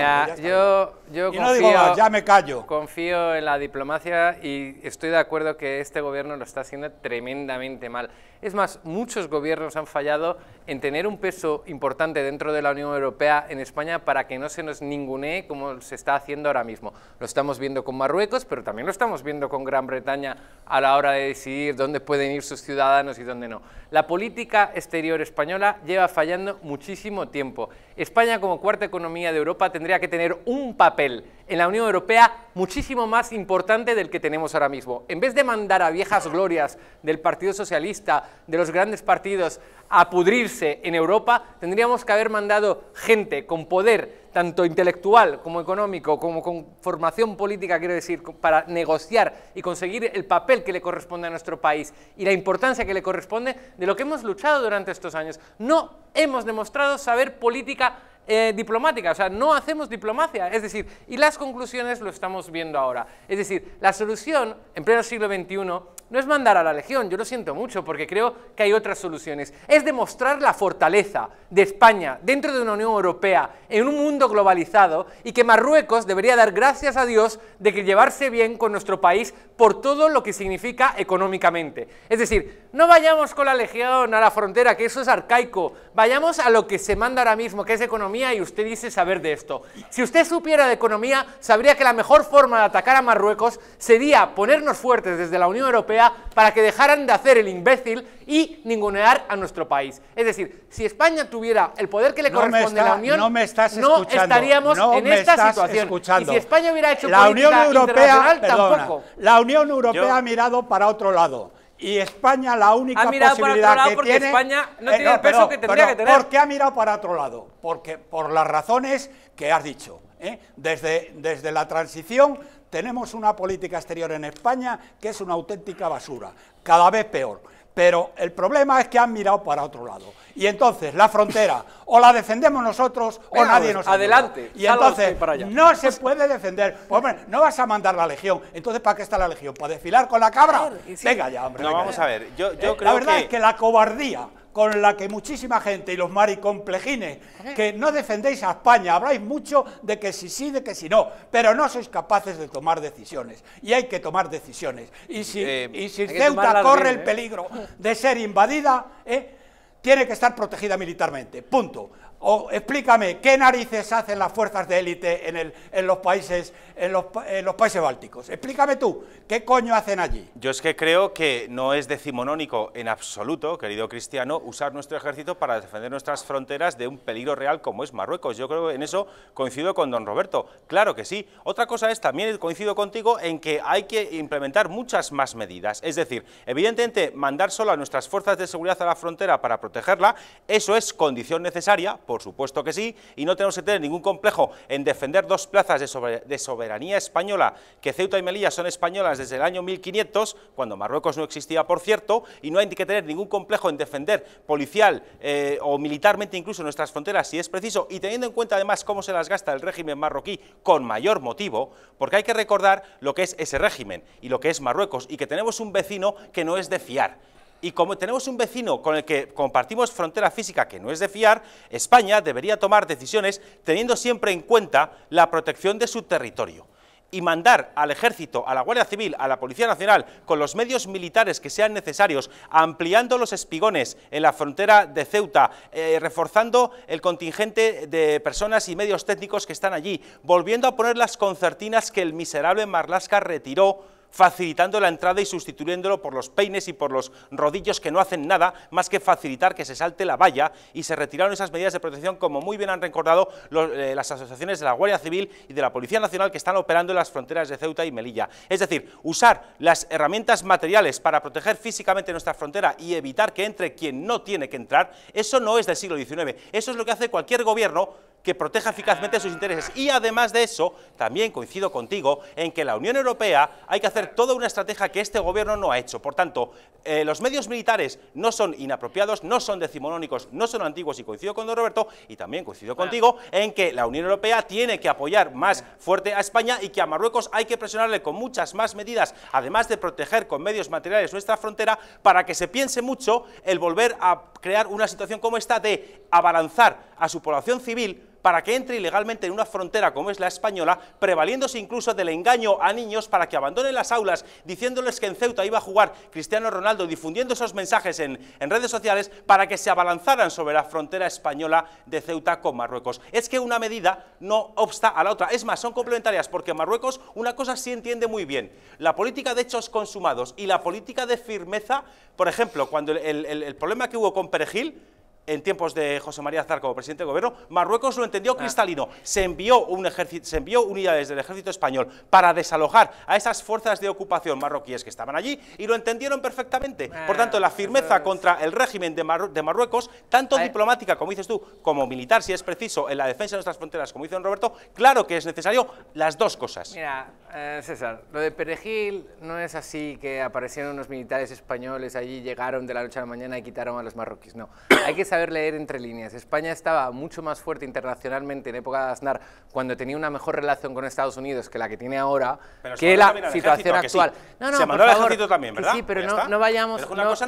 yo, yo confío, ya me callo. Confío en la diplomacia y estoy de acuerdo que este gobierno lo está haciendo tremendamente mal. Es más, muchos gobiernos han fallado en tener un peso importante dentro de la Unión Europea en España para que no se nos ningunee como se está haciendo ahora mismo. Lo estamos viendo con Marruecos, pero también lo estamos viendo con Gran Bretaña a la hora de decidir dónde pueden ir sus ciudadanos y dónde no. La política exterior española lleva fallando muchísimo tiempo. España como cuarta economía de Europa tendría que tener un papel en la Unión Europea muchísimo más importante del que tenemos ahora mismo. En vez de mandar a viejas glorias del Partido Socialista, de los grandes partidos, a pudrirse en Europa, tendríamos que haber mandado gente con poder tanto intelectual como económico, como con formación política, quiero decir, para negociar y conseguir el papel que le corresponde a nuestro país y la importancia que le corresponde de lo que hemos luchado durante estos años. No hemos demostrado saber política eh, diplomática, o sea, no hacemos diplomacia. Es decir, y las conclusiones lo estamos viendo ahora. Es decir, la solución en pleno siglo XXI no es mandar a la legión, yo lo siento mucho porque creo que hay otras soluciones. Es demostrar la fortaleza de España dentro de una Unión Europea, en un mundo globalizado, y que Marruecos debería dar gracias a Dios de que llevarse bien con nuestro país por todo lo que significa económicamente. Es decir, no vayamos con la legión a la frontera, que eso es arcaico. Vayamos a lo que se manda ahora mismo, que es economía, y usted dice saber de esto. Si usted supiera de economía, sabría que la mejor forma de atacar a Marruecos sería ponernos fuertes desde la Unión Europea para que dejaran de hacer el imbécil y ningunear a nuestro país. Es decir, si España tuviera el poder que le corresponde a la Unión, no, me estás no estaríamos en esta situación. si España hubiera hecho la Unión Europea, tampoco. La Unión Europea ha mirado para otro lado. Y España la única ha mirado posibilidad para otro lado que porque España no eh, tiene el peso que tendría que tener. ¿Por qué ha mirado para otro lado? Porque por las razones que has dicho. ¿eh? desde la transición tenemos una política exterior en España que es una auténtica basura, cada vez peor. Pero el problema es que han mirado para otro lado. Y entonces la frontera o la defendemos nosotros o nadie pues, nos Adelante. Y entonces para no se pues puede defender. Pues, hombre, no vas a mandar la legión. Entonces, ¿para qué está la legión? ¿Para desfilar con la cabra? Venga ya, hombre. No, vamos a ver. Yo, eh, la verdad es que la cobardía con la que muchísima gente y los maricomplejines que no defendéis a España, habláis mucho de que si sí, de que si no, pero no sois capaces de tomar decisiones. Y hay que tomar decisiones. Y si, eh, Ceuta corre el ¿eh? peligro de ser invadida, eh, tiene que estar protegida militarmente. Punto. O explícame, ¿qué narices hacen las fuerzas de élite en, los países, en, los, los países bálticos? Explícame tú, ¿qué coño hacen allí? Yo es que creo que no es decimonónico en absoluto, querido Cristiano, usar nuestro ejército para defender nuestras fronteras de un peligro real como es Marruecos. Yo creo que en eso coincido con don Roberto. Claro que sí. Otra cosa es, también coincido contigo, en que hay que implementar muchas más medidas. Es decir, evidentemente, mandar solo a nuestras fuerzas de seguridad a la frontera para protegerla, eso es condición necesaria por supuesto que sí, y no tenemos que tener ningún complejo en defender dos plazas de, soberanía española, que Ceuta y Melilla son españolas desde el año 1500, cuando Marruecos no existía, por cierto, y no hay que tener ningún complejo en defender policial eh, o militarmente incluso nuestras fronteras, si es preciso, y teniendo en cuenta además cómo se las gasta el régimen marroquí con mayor motivo, porque hay que recordar lo que es ese régimen y lo que es Marruecos, y que tenemos un vecino que no es de fiar y como tenemos un vecino con el que compartimos frontera física que no es de fiar, España debería tomar decisiones teniendo siempre en cuenta la protección de su territorio y mandar al Ejército, a la Guardia Civil, a la Policía Nacional, con los medios militares que sean necesarios, ampliando los espigones en la frontera de Ceuta, eh, reforzando el contingente de personas y medios técnicos que están allí, volviendo a poner las concertinas que el miserable Marlaska retiró facilitando la entrada y sustituyéndolo por los peines y por los rodillos que no hacen nada más que facilitar que se salte la valla y se retiraron esas medidas de protección como muy bien han recordado eh, las asociaciones de la Guardia Civil y de la Policía Nacional que están operando en las fronteras de Ceuta y Melilla. Es decir, usar las herramientas materiales para proteger físicamente nuestra frontera y evitar que entre quien no tiene que entrar, eso no es del siglo XIX, eso es lo que hace cualquier gobierno que proteja eficazmente sus intereses. Y además de eso, también coincido contigo en que la Unión Europea hay que hacer toda una estrategia que este gobierno no ha hecho. Por tanto, eh, los medios militares no son inapropiados, no son decimonónicos, no son antiguos y coincido con don Roberto y también coincido contigo en que la Unión Europea tiene que apoyar más fuerte a España y que a Marruecos hay que presionarle con muchas más medidas, además de proteger con medios materiales nuestra frontera, para que se piense mucho el volver a crear una situación como esta de abalanzar a su población civil para que entre ilegalmente en una frontera como es la española, prevaliéndose incluso del engaño a niños para que abandonen las aulas, diciéndoles que en Ceuta iba a jugar Cristiano Ronaldo, difundiendo esos mensajes en, redes sociales para que se abalanzaran sobre la frontera española de Ceuta con Marruecos. Es que una medida no obsta a la otra, es más, son complementarias porque Marruecos una cosa sí entiende muy bien, la política de hechos consumados y la política de firmeza, por ejemplo, cuando el, el problema que hubo con Perejil, en tiempos de José María Aznar como presidente de gobierno, Marruecos lo entendió ah. cristalino. Se envió, un ejército, se envió unidades del ejército español para desalojar a esas fuerzas de ocupación marroquíes que estaban allí y lo entendieron perfectamente. Por ah, tanto, la firmeza contra el régimen de, Marruecos, tanto diplomática, como dices tú, como militar, si es preciso, en la defensa de nuestras fronteras, como dice don Roberto, claro que es necesario las dos cosas. Mira, eh, César, lo de Perejil no es así que aparecieron unos militares españoles allí, llegaron de la noche a la mañana y quitaron a los marroquíes. No, hay que ver leer entre líneas. España estaba mucho más fuerte internacionalmente en época de Aznar, cuando tenía una mejor relación con Estados Unidos que la que tiene ahora, que la situación actual. No, no, se por favor, ejército también, ¿verdad? Sí, pero no, no, vayamos...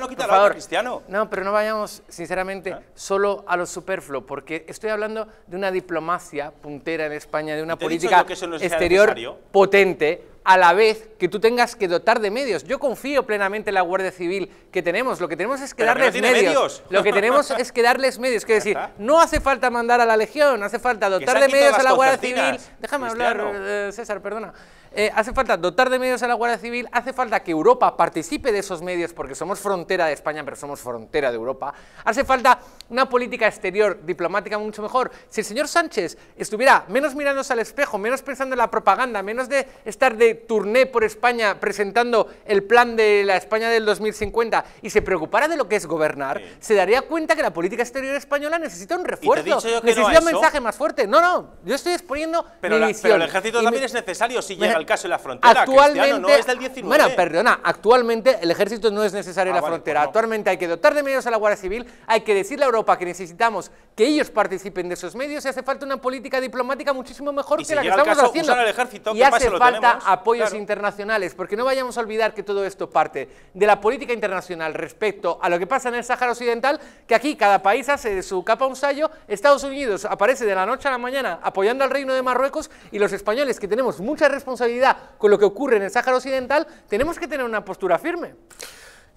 quita favor, Cristiano. No, pero no vayamos, sinceramente, ¿Ah? solo a lo superfluo, porque estoy hablando de una diplomacia puntera en España, de una política exterior potente, a la vez que tú tengas que dotar de medios. Yo confío plenamente en la Guardia Civil que tenemos. Lo que tenemos es que darles medios. Lo que tenemos es que darles medios. Es decir, no hace falta mandar a la Legión, hace falta dotar de medios a la Guardia Civil. Déjame hablar, eh, César, perdona. Eh, hace falta dotar de medios a la Guardia Civil, hace falta que Europa participe de esos medios porque somos frontera de España, pero somos frontera de Europa. Hace falta una política exterior diplomática mucho mejor. Si el señor Sánchez estuviera menos mirándose al espejo, menos pensando en la propaganda, menos de estar de tourné por España presentando el plan de la España del 2050 y se preocupara de lo que es gobernar, se daría cuenta que la política exterior española necesita un refuerzo, necesita un mensaje más fuerte. No, no, yo estoy exponiendo pero mi el ejército también es necesario si caso de la frontera. Este actualmente, no es del 19. Bueno, perdona, actualmente el ejército no es necesario en la ah, pues frontera. Actualmente hay que dotar de medios a la Guardia Civil, hay que decirle a Europa que necesitamos que ellos participen de esos medios y hace falta una política diplomática muchísimo mejor que la que estamos haciendo. El y hace falta apoyos internacionales, porque no vayamos a olvidar que todo esto parte de la política internacional respecto a lo que pasa en el Sáhara Occidental, que aquí cada país hace de su capa un sallo, Estados Unidos aparece de la noche a la mañana apoyando al Reino de Marruecos y los españoles que tenemos mucha responsabilidad con lo que ocurre en el Sáhara Occidental, tenemos que tener una postura firme.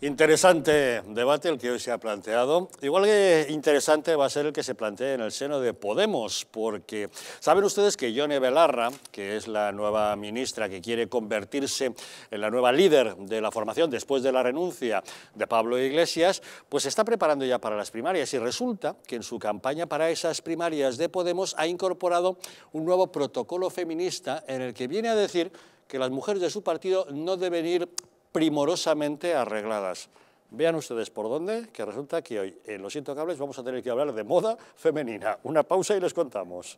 Interesante debate el que hoy se ha planteado. Igual que interesante va a ser el que se plantee en el seno de Podemos, porque saben ustedes que Yone Belarra, que es la nueva ministra que quiere convertirse en la nueva líder de la formación después de la renuncia de Pablo Iglesias, pues se está preparando ya para las primarias y resulta que en su campaña para esas primarias de Podemos ha incorporado un nuevo protocolo feminista en el que viene a decir que las mujeres de su partido no deben ir primorosamente arregladas. Vean ustedes por dónde, que resulta que hoy en Los Intocables vamos a tener que hablar de moda femenina. Una pausa y les contamos.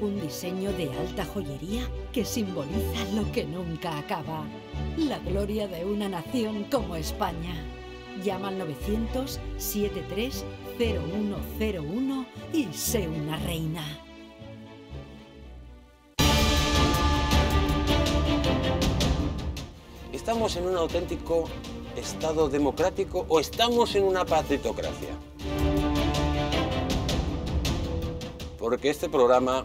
Un diseño de alta joyería que simboliza lo que nunca acaba. La gloria de una nación como España. Llama al 900-730101 y sé una reina. ¿Estamos en un auténtico Estado democrático o estamos en una patritocracia? Porque este programa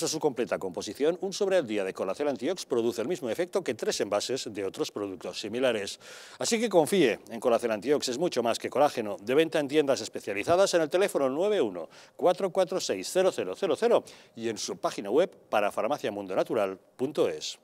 a su completa composición, un sobre al día de Colacel Antiox produce el mismo efecto que tres envases de otros productos similares. Así que confíe en Colacel Antiox, es mucho más que colágeno. De venta en tiendas especializadas en el teléfono 91 446 y en su página web para farmaciamundonatural.es.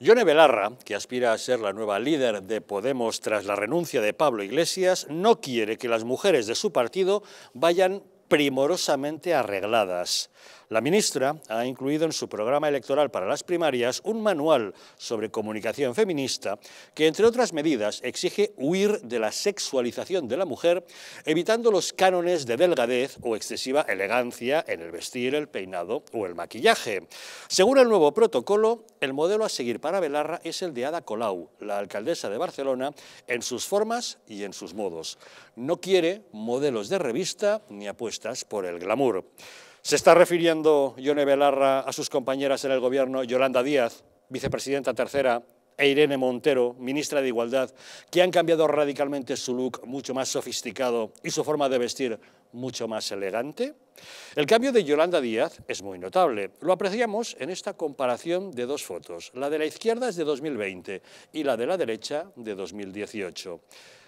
Yone Belarra, que aspira a ser la nueva líder de Podemos tras la renuncia de Pablo Iglesias, no quiere que las mujeres de su partido vayan primorosamente arregladas. La ministra ha incluido en su programa electoral para las primarias un manual sobre comunicación feminista que, entre otras medidas, exige huir de la sexualización de la mujer, evitando los cánones de delgadez o excesiva elegancia en el vestir, el peinado o el maquillaje. Según el nuevo protocolo, el modelo a seguir para Belarra es el de Ada Colau, la alcaldesa de Barcelona, en sus formas y en sus modos. No quiere modelos de revista ni apuestas por el glamour. Se está refiriendo Yone Belarra a sus compañeras en el Gobierno, Yolanda Díaz, vicepresidenta tercera, e Irene Montero, ministra de Igualdad, que han cambiado radicalmente su look mucho más sofisticado y su forma de vestir mucho más elegante? El cambio de Yolanda Díaz es muy notable. Lo apreciamos en esta comparación de dos fotos. La de la izquierda es de 2020 y la de la derecha de 2018.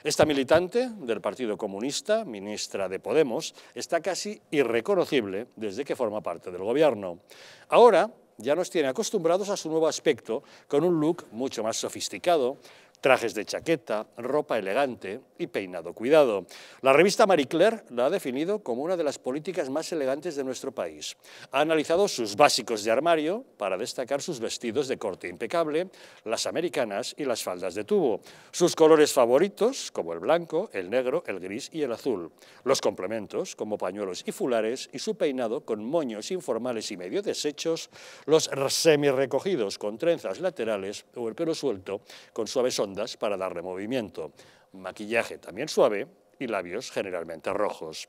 Esta militante del Partido Comunista, ministra de Podemos, está casi irreconocible desde que forma parte del gobierno. Ahora ya nos tiene acostumbrados a su nuevo aspecto, con un look mucho más sofisticado, trajes de chaqueta, ropa elegante y peinado cuidado. La revista Marie Claire la ha definido como una de las políticas más elegantes de nuestro país. Ha analizado sus básicos de armario para destacar sus vestidos de corte impecable, las americanas y las faldas de tubo, sus colores favoritos como el blanco, el negro, el gris y el azul, los complementos como pañuelos y fulares y su peinado con moños informales y medio deshechos, los semi recogidos con trenzas laterales o el pelo suelto con suaves ondas para darle movimiento, maquillaje también suave y labios generalmente rojos.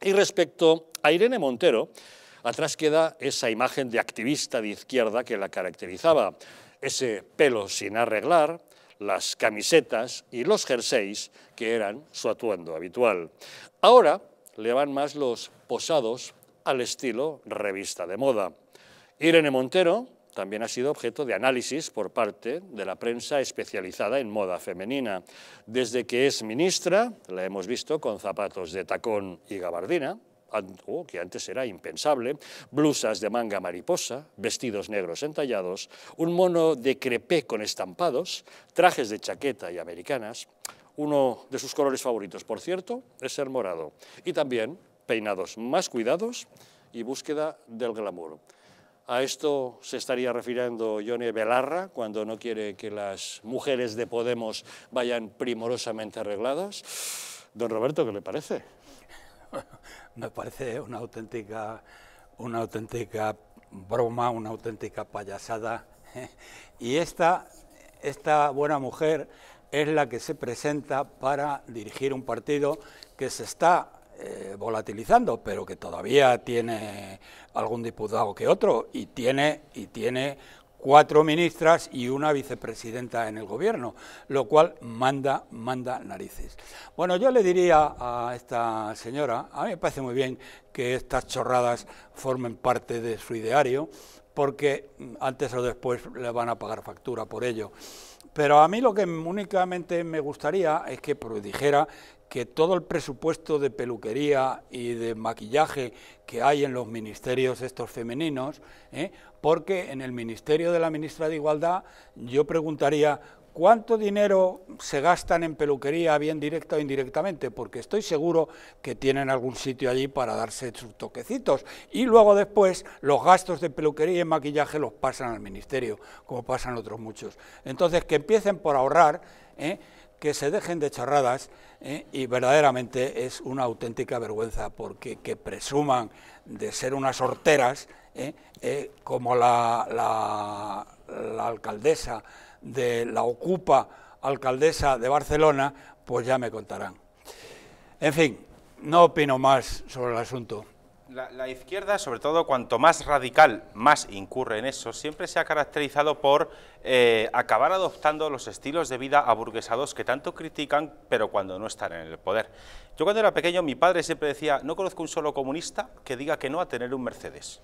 Y respecto a Irene Montero, atrás queda esa imagen de activista de izquierda que la caracterizaba, ese pelo sin arreglar, las camisetas y los jerseys que eran su atuendo habitual. Ahora le van más los posados al estilo revista de moda. Irene Montero también ha sido objeto de análisis por parte de la prensa especializada en moda femenina. Desde que es ministra, la hemos visto con zapatos de tacón y gabardina, oh, que antes era impensable, blusas de manga mariposa, vestidos negros entallados, un mono de crepé con estampados, trajes de chaqueta y americanas. Uno de sus colores favoritos, por cierto, es el morado. Y también peinados más cuidados y búsqueda del glamour. A esto se estaría refiriendo Johnny Belarra cuando no quiere que las mujeres de Podemos vayan primorosamente arregladas. Don Roberto, ¿qué le parece? Me parece una auténtica, una auténtica broma, una auténtica payasada. Y esta, esta buena mujer es la que se presenta para dirigir un partido que se está eh, volatilizando, pero que todavía tiene algún diputado que otro y tiene, y tiene cuatro ministras y una vicepresidenta en el gobierno, lo cual manda, manda narices. Bueno, yo le diría a esta señora, a mí me parece muy bien que estas chorradas formen parte de su ideario, porque antes o después le van a pagar factura por ello. Pero a mí lo que únicamente me gustaría es que dijera que todo el presupuesto de peluquería y de maquillaje que hay en los ministerios estos femeninos, ¿eh? porque en el Ministerio de la Ministra de Igualdad yo preguntaría cuánto dinero se gastan en peluquería, bien directa o indirectamente, porque estoy seguro que tienen algún sitio allí para darse sus toquecitos. Y luego después los gastos de peluquería y maquillaje los pasan al ministerio, como pasan otros muchos. Entonces, que empiecen por ahorrar. ¿eh? que se dejen de charradas ¿eh? y verdaderamente es una auténtica vergüenza porque que presuman de ser unas horteras, ¿eh? Eh, como la, la alcaldesa de la Ocupa, alcaldesa de Barcelona, pues ya me contarán. En fin, no opino más sobre el asunto la, izquierda, sobre todo cuanto más radical, más incurre en eso, siempre se ha caracterizado por eh, acabar adoptando los estilos de vida aburguesados que tanto critican, pero cuando no están en el poder. Yo cuando era pequeño, mi padre siempre decía, no conozco un solo comunista que diga que no a tener un Mercedes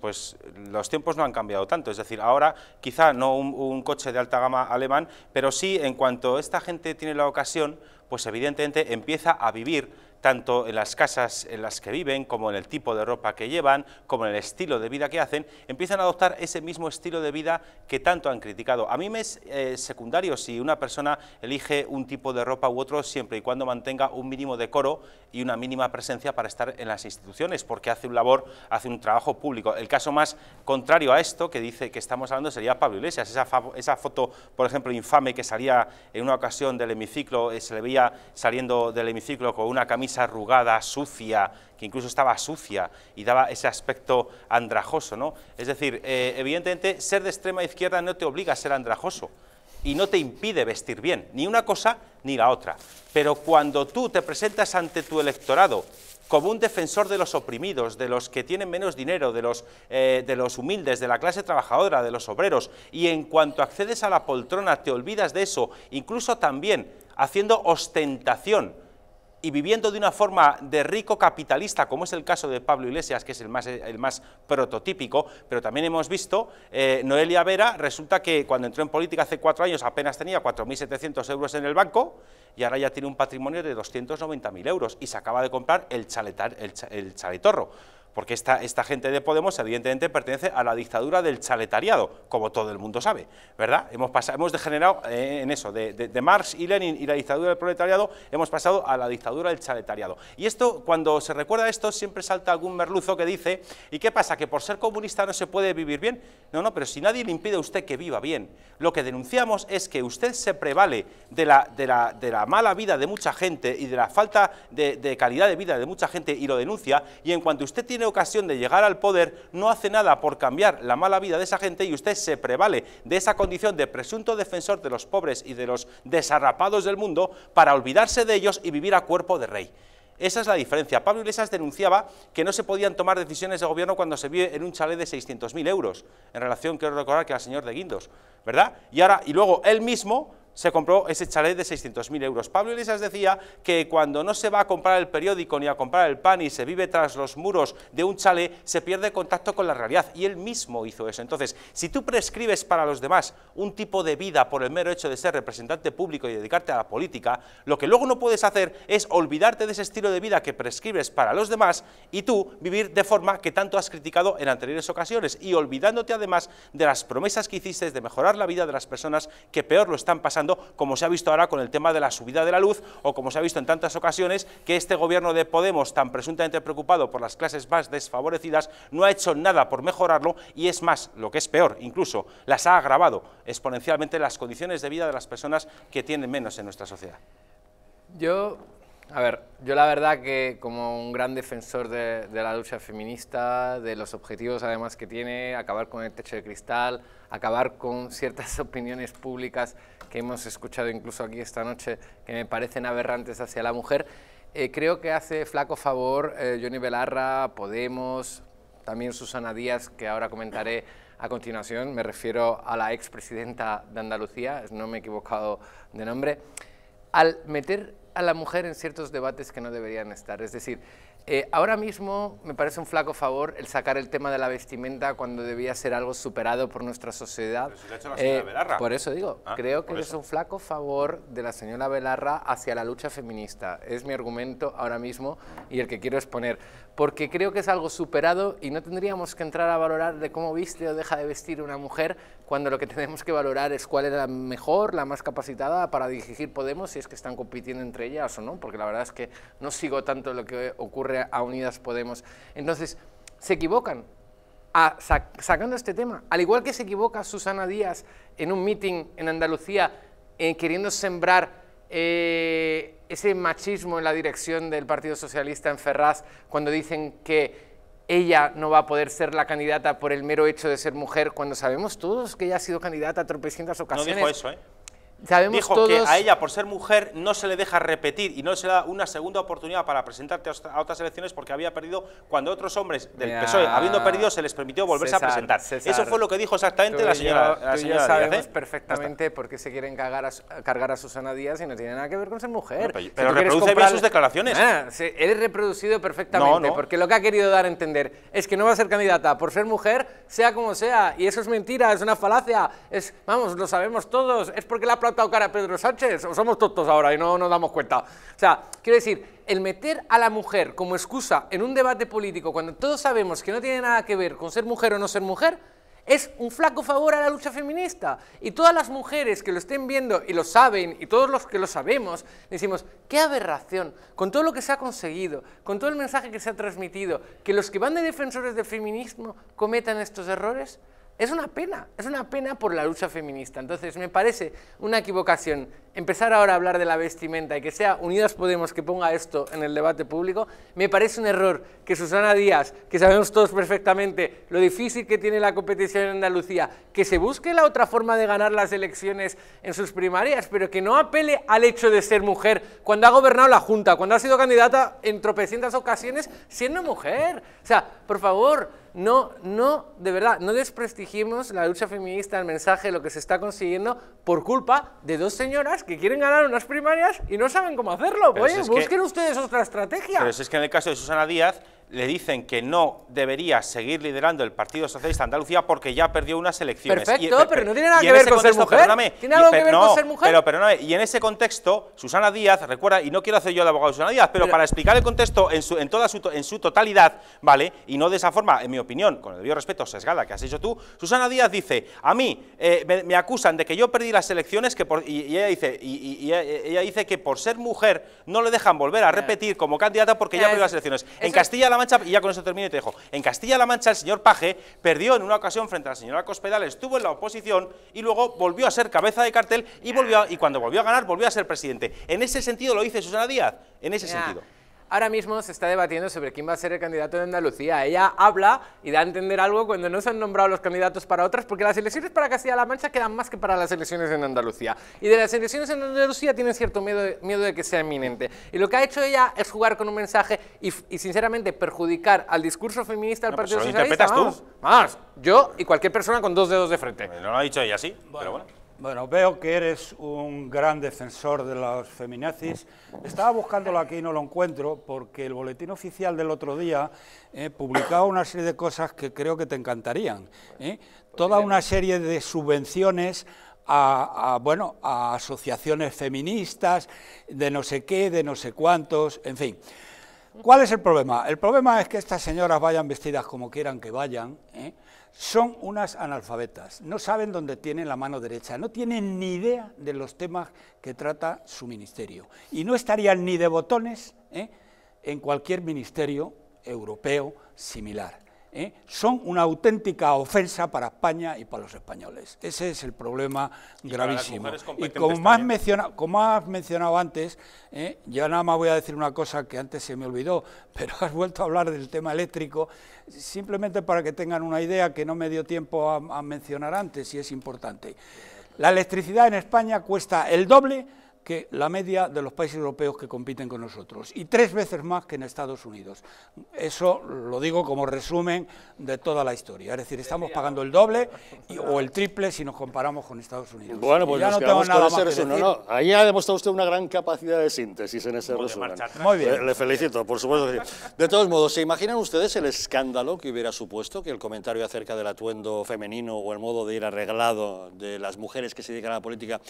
pues eh, los tiempos no han cambiado tanto. Es decir, ahora quizá no un, un, coche de alta gama alemán, pero sí en cuanto esta gente tiene la ocasión, pues evidentemente empieza a vivir tanto en las casas en las que viven, como en el tipo de ropa que llevan, como en el estilo de vida que hacen, empiezan a adoptar ese mismo estilo de vida que tanto han criticado. A mí me es eh, secundario si una persona elige un tipo de ropa u otro siempre y cuando mantenga un mínimo decoro y una mínima presencia para estar en las instituciones, porque hace un labor, hace un trabajo público. El caso más contrario a esto que dice que estamos hablando sería Pablo Iglesias, esa, esa foto, por ejemplo, infame que salía en una ocasión del hemiciclo, eh, se le veía saliendo del hemiciclo con una camisa arrugada, sucia, que incluso estaba sucia y daba ese aspecto andrajoso. ¿no? Es decir, eh, evidentemente, ser de extrema izquierda no te obliga a ser andrajoso y no te impide vestir bien, ni una cosa ni la otra. Pero cuando tú te presentas ante tu electorado como un defensor de los oprimidos, de los que tienen menos dinero, de los, eh, de los humildes, de la clase trabajadora, de los obreros, y en cuanto accedes a la poltrona te olvidas de eso, incluso también haciendo ostentación y viviendo de una forma de rico capitalista, como es el caso de Pablo Iglesias, que es el más, el más prototípico, pero también hemos visto, eh, Noelia Vera, resulta que cuando entró en política hace cuatro años apenas tenía 4.700 euros en el banco y ahora ya tiene un patrimonio de 290.000 euros y se acaba de comprar el, chaletar, el chaletorro porque esta, gente de Podemos evidentemente pertenece a la dictadura del chaletariado, como todo el mundo sabe, ¿verdad? Hemos, pasado, hemos degenerado eh, en eso, de, Marx y Lenin y la dictadura del proletariado, hemos pasado a la dictadura del chaletariado. Y esto, cuando se recuerda esto, siempre salta algún merluzo que dice, ¿y qué pasa? ¿Que por ser comunista no se puede vivir bien? No, no, pero si nadie le impide a usted que viva bien, lo que denunciamos es que usted se prevale de la, de la, mala vida de mucha gente y de la falta de, de calidad de vida de mucha gente y lo denuncia, y en cuanto usted tiene ocasión de llegar al poder no hace nada por cambiar la mala vida de esa gente y usted se prevale de esa condición de presunto defensor de los pobres y de los desarrapados del mundo para olvidarse de ellos y vivir a cuerpo de rey. Esa es la diferencia. Pablo Iglesias denunciaba que no se podían tomar decisiones de gobierno cuando se vive en un chalet de 600.000 euros, en relación, quiero recordar, que al señor de Guindos, ¿verdad? Y ahora, y luego él mismo se compró ese chalet de 600.000 euros. Pablo Iglesias decía que cuando no se va a comprar el periódico ni a comprar el pan y se vive tras los muros de un chalet, se pierde contacto con la realidad y él mismo hizo eso. Entonces, si tú prescribes para los demás un tipo de vida por el mero hecho de ser representante público y dedicarte a la política, lo que luego no puedes hacer es olvidarte de ese estilo de vida que prescribes para los demás y tú vivir de forma que tanto has criticado en anteriores ocasiones y olvidándote además de las promesas que hiciste de mejorar la vida de las personas que peor lo están pasando como se ha visto ahora con el tema de la subida de la luz o como se ha visto en tantas ocasiones que este gobierno de Podemos, tan presuntamente preocupado por las clases más desfavorecidas, no ha hecho nada por mejorarlo y es más, lo que es peor, incluso las ha agravado exponencialmente las condiciones de vida de las personas que tienen menos en nuestra sociedad. Yo a ver, yo la verdad que como un gran defensor de, la lucha feminista, de los objetivos además que tiene, acabar con el techo de cristal, acabar con ciertas opiniones públicas que hemos escuchado incluso aquí esta noche que me parecen aberrantes hacia la mujer, eh, creo que hace flaco favor eh, Johnny Belarra, Podemos, también Susana Díaz, que ahora comentaré a continuación, me refiero a la expresidenta de Andalucía, no me he equivocado de nombre, al meter a la mujer en ciertos debates que no deberían estar. Es decir, eh, ahora mismo me parece un flaco favor el sacar el tema de la vestimenta cuando debía ser algo superado por nuestra sociedad. Eh, por eso digo, ah, creo que es un flaco favor de la señora Belarra hacia la lucha feminista. Es mi argumento ahora mismo y el que quiero exponer. Porque creo que es algo superado y no tendríamos que entrar a valorar de cómo viste o deja de vestir una mujer cuando lo que tenemos que valorar es cuál es la mejor, la más capacitada para dirigir Podemos, si es que están compitiendo entre ellas o no, porque la verdad es que no sigo tanto lo que ocurre a Unidas Podemos. Entonces, se equivocan, sacando este tema. Al igual que se equivoca Susana Díaz en un meeting en Andalucía eh, queriendo sembrar eh, ese machismo en la dirección del Partido Socialista en Ferraz cuando dicen que ella no va a poder ser la candidata por el mero hecho de ser mujer, cuando sabemos todos que ella ha sido candidata a tropecientas ocasiones. No dijo eso, ¿eh? dijo que a ella, por ser mujer, no se le deja repetir y no se le da una segunda oportunidad para presentarte a otras elecciones porque había perdido cuando otros hombres del PSOE, habiendo perdido, se les permitió volverse a presentar. Eso fue lo que dijo exactamente la señora. la perfectamente por qué se quieren cargar a, cargar a Susana Díaz y no tiene nada que ver con ser mujer. pero, reproduce bien sus declaraciones. Ah, he reproducido perfectamente porque lo que ha querido dar a entender es que no va a ser candidata por ser mujer, sea como sea. Y eso es mentira, es una falacia. Es, vamos, lo sabemos todos. Es porque la plantado cara a Pedro Sánchez? ¿O somos tontos ahora y no nos damos cuenta? O sea, quiero decir, el meter a la mujer como excusa en un debate político cuando todos sabemos que no tiene nada que ver con ser mujer o no ser mujer, es un flaco favor a la lucha feminista. Y todas las mujeres que lo estén viendo y lo saben, y todos los que lo sabemos, decimos, qué aberración, con todo lo que se ha conseguido, con todo el mensaje que se ha transmitido, que los que van de defensores del feminismo cometan estos errores, es una pena, es una pena por la lucha feminista. Entonces, me parece una equivocación empezar ahora a hablar de la vestimenta y que sea Unidas Podemos que ponga esto en el debate público. Me parece un error que Susana Díaz, que sabemos todos perfectamente lo difícil que tiene la competición en Andalucía, que se busque la otra forma de ganar las elecciones en sus primarias, pero que no apele al hecho de ser mujer cuando ha gobernado la Junta, cuando ha sido candidata en tropecientas ocasiones siendo mujer. O sea, por favor no, no, de verdad, no desprestigiemos la lucha feminista, el mensaje, lo que se está consiguiendo por culpa de dos señoras que quieren ganar unas primarias y no saben cómo hacerlo. Pues busquen ustedes otra estrategia. Pero es que en el caso de Susana Díaz, le dicen que no debería seguir liderando el Partido Socialista de Andalucía porque ya perdió unas elecciones. Perfecto, pero no tiene nada que ver con ser mujer. que ver con ser mujer? Pero, y en ese contexto, Susana Díaz, recuerda, y no quiero hacer yo el abogado de Susana Díaz, pero, para explicar el contexto en, su, en toda su, en su totalidad, ¿vale? Y no de esa forma, en mi opinión, con el debido respeto sesgada que has hecho tú, Susana Díaz dice, a mí eh, me, acusan de que yo perdí las elecciones que por, y, ella dice, y, ella dice que por ser mujer no le dejan volver a repetir como candidata porque ya perdió las elecciones. En Castilla-La y ya con eso termino y te dejo, en Castilla-La Mancha el señor Paje perdió en una ocasión frente a la señora Cospedal, estuvo en la oposición y luego volvió a ser cabeza de cartel y, volvió y cuando volvió a ganar volvió a ser presidente. En ese sentido lo dice Susana Díaz, en ese sentido. Ahora mismo se está debatiendo sobre quién va a ser el candidato de Andalucía. Ella habla y da a entender algo cuando no se han nombrado los candidatos para otras, porque las elecciones para Castilla-La Mancha quedan más que para las elecciones en Andalucía. Y de las elecciones en Andalucía tienen cierto miedo de, miedo de que sea inminente. Y lo que ha hecho ella es jugar con un mensaje y, y sinceramente, perjudicar al discurso feminista del Partido Socialista. ¿Lo interpretas tú? Más, yo y cualquier persona con dos dedos de frente. No lo ha dicho ella así, bueno. pero bueno. Bueno, veo que eres un gran defensor de las feminazis. Estaba buscándolo aquí y no lo encuentro porque el boletín oficial del otro día eh, publicaba una serie de cosas que creo que te encantarían. ¿eh? Toda una serie de subvenciones a, bueno, a asociaciones feministas, de no sé qué, de no sé cuántos, en fin. ¿Cuál es el problema? El problema es que estas señoras vayan vestidas como quieran que vayan, ¿eh? son unas analfabetas, no saben dónde tienen la mano derecha, no tienen ni idea de los temas que trata su ministerio. Y no estarían ni de botones ¿eh? en cualquier ministerio europeo similar. ¿eh? son una auténtica ofensa para España y para los españoles. Ese es el problema gravísimo. Y como, más menciona, como has mencionado antes, ¿eh? yo nada más voy a decir una cosa que antes se me olvidó, pero has vuelto a hablar del tema eléctrico, simplemente para que tengan una idea que no me dio tiempo a mencionar antes y es importante. La electricidad en España cuesta el doble que la media de los países europeos que compiten con nosotros y tres veces más que en Estados Unidos. Eso lo digo como resumen de toda la historia. Es decir, estamos pagando el doble o el triple si nos comparamos con Estados Unidos. Bueno, pues ya no tengo nada más Ahí ha demostrado usted una gran capacidad de síntesis en ese resumen. Muy bien. Le, felicito, por supuesto. De todos modos, ¿se imaginan ustedes el escándalo que hubiera supuesto que el comentario acerca del atuendo femenino o el modo de ir arreglado de las mujeres que se dedican a la política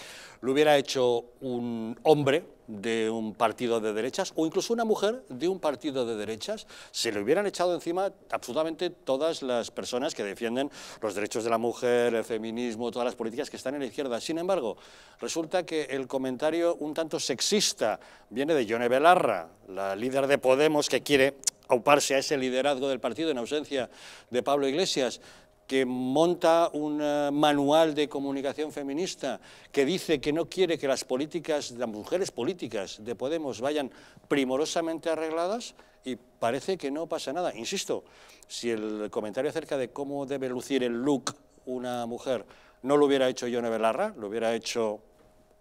lo hubiera hecho un hombre de un partido de derechas o incluso una mujer de un partido de derechas, se le hubieran echado encima absolutamente todas las personas que defienden los derechos de la mujer, el feminismo, todas las políticas que están en la izquierda. Sin embargo, resulta que el comentario un tanto sexista viene de Yone Belarra, la líder de Podemos que quiere auparse a ese liderazgo del partido en ausencia de Pablo Iglesias que monta un eh, manual de comunicación feminista que dice que no quiere que las políticas, las mujeres políticas de Podemos vayan primorosamente arregladas y parece que no pasa nada. Insisto, si el comentario acerca de cómo debe lucir el look una mujer no lo hubiera hecho Yone Belarra, lo hubiera hecho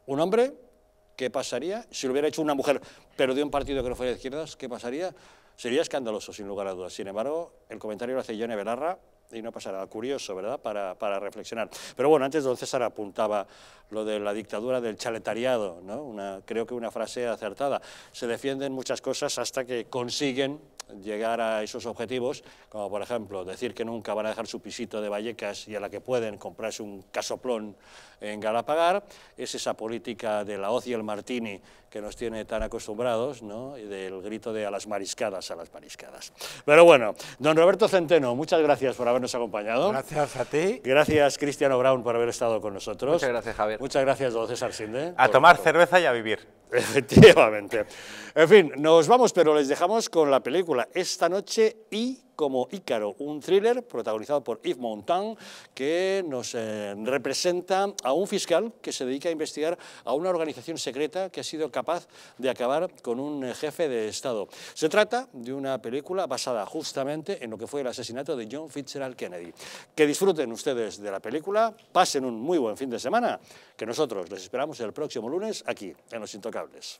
un hombre, ¿qué pasaría? Si lo hubiera hecho una mujer, pero de un partido que no fuera de izquierdas, ¿qué pasaría? Sería escandaloso, sin lugar a dudas. Sin embargo, el comentario lo hace Yone Belarra, y no pasará. Curioso, ¿verdad? Para, para, reflexionar. Pero bueno, antes don César apuntaba lo de la dictadura del chaletariado, ¿no? Una, creo que una frase acertada. Se defienden muchas cosas hasta que consiguen llegar a esos objetivos, como por ejemplo decir que nunca van a dejar su pisito de Vallecas y a la que pueden comprarse un casoplón en Galapagar, es esa política de la hoz y el martini que nos tiene tan acostumbrados, ¿no? y del grito de a las mariscadas, a las mariscadas. Pero bueno, don Roberto Centeno, muchas gracias por habernos acompañado. Gracias a ti. Gracias, Cristiano Brown, por haber estado con nosotros. Muchas gracias, Javier. Muchas gracias, don César Sinde. A tomar cerveza y a vivir. Efectivamente. En fin, nos vamos, pero les dejamos con la película Esta noche y como Ícaro, un thriller protagonizado por Yves Montand que nos eh, representa a un fiscal que se dedica a investigar a una organización secreta que ha sido capaz de acabar con un eh, jefe de Estado. Se trata de una película basada justamente en lo que fue el asesinato de John Fitzgerald Kennedy. Que disfruten ustedes de la película, pasen un muy buen fin de semana, que nosotros les esperamos el próximo lunes aquí, en Los Intocables.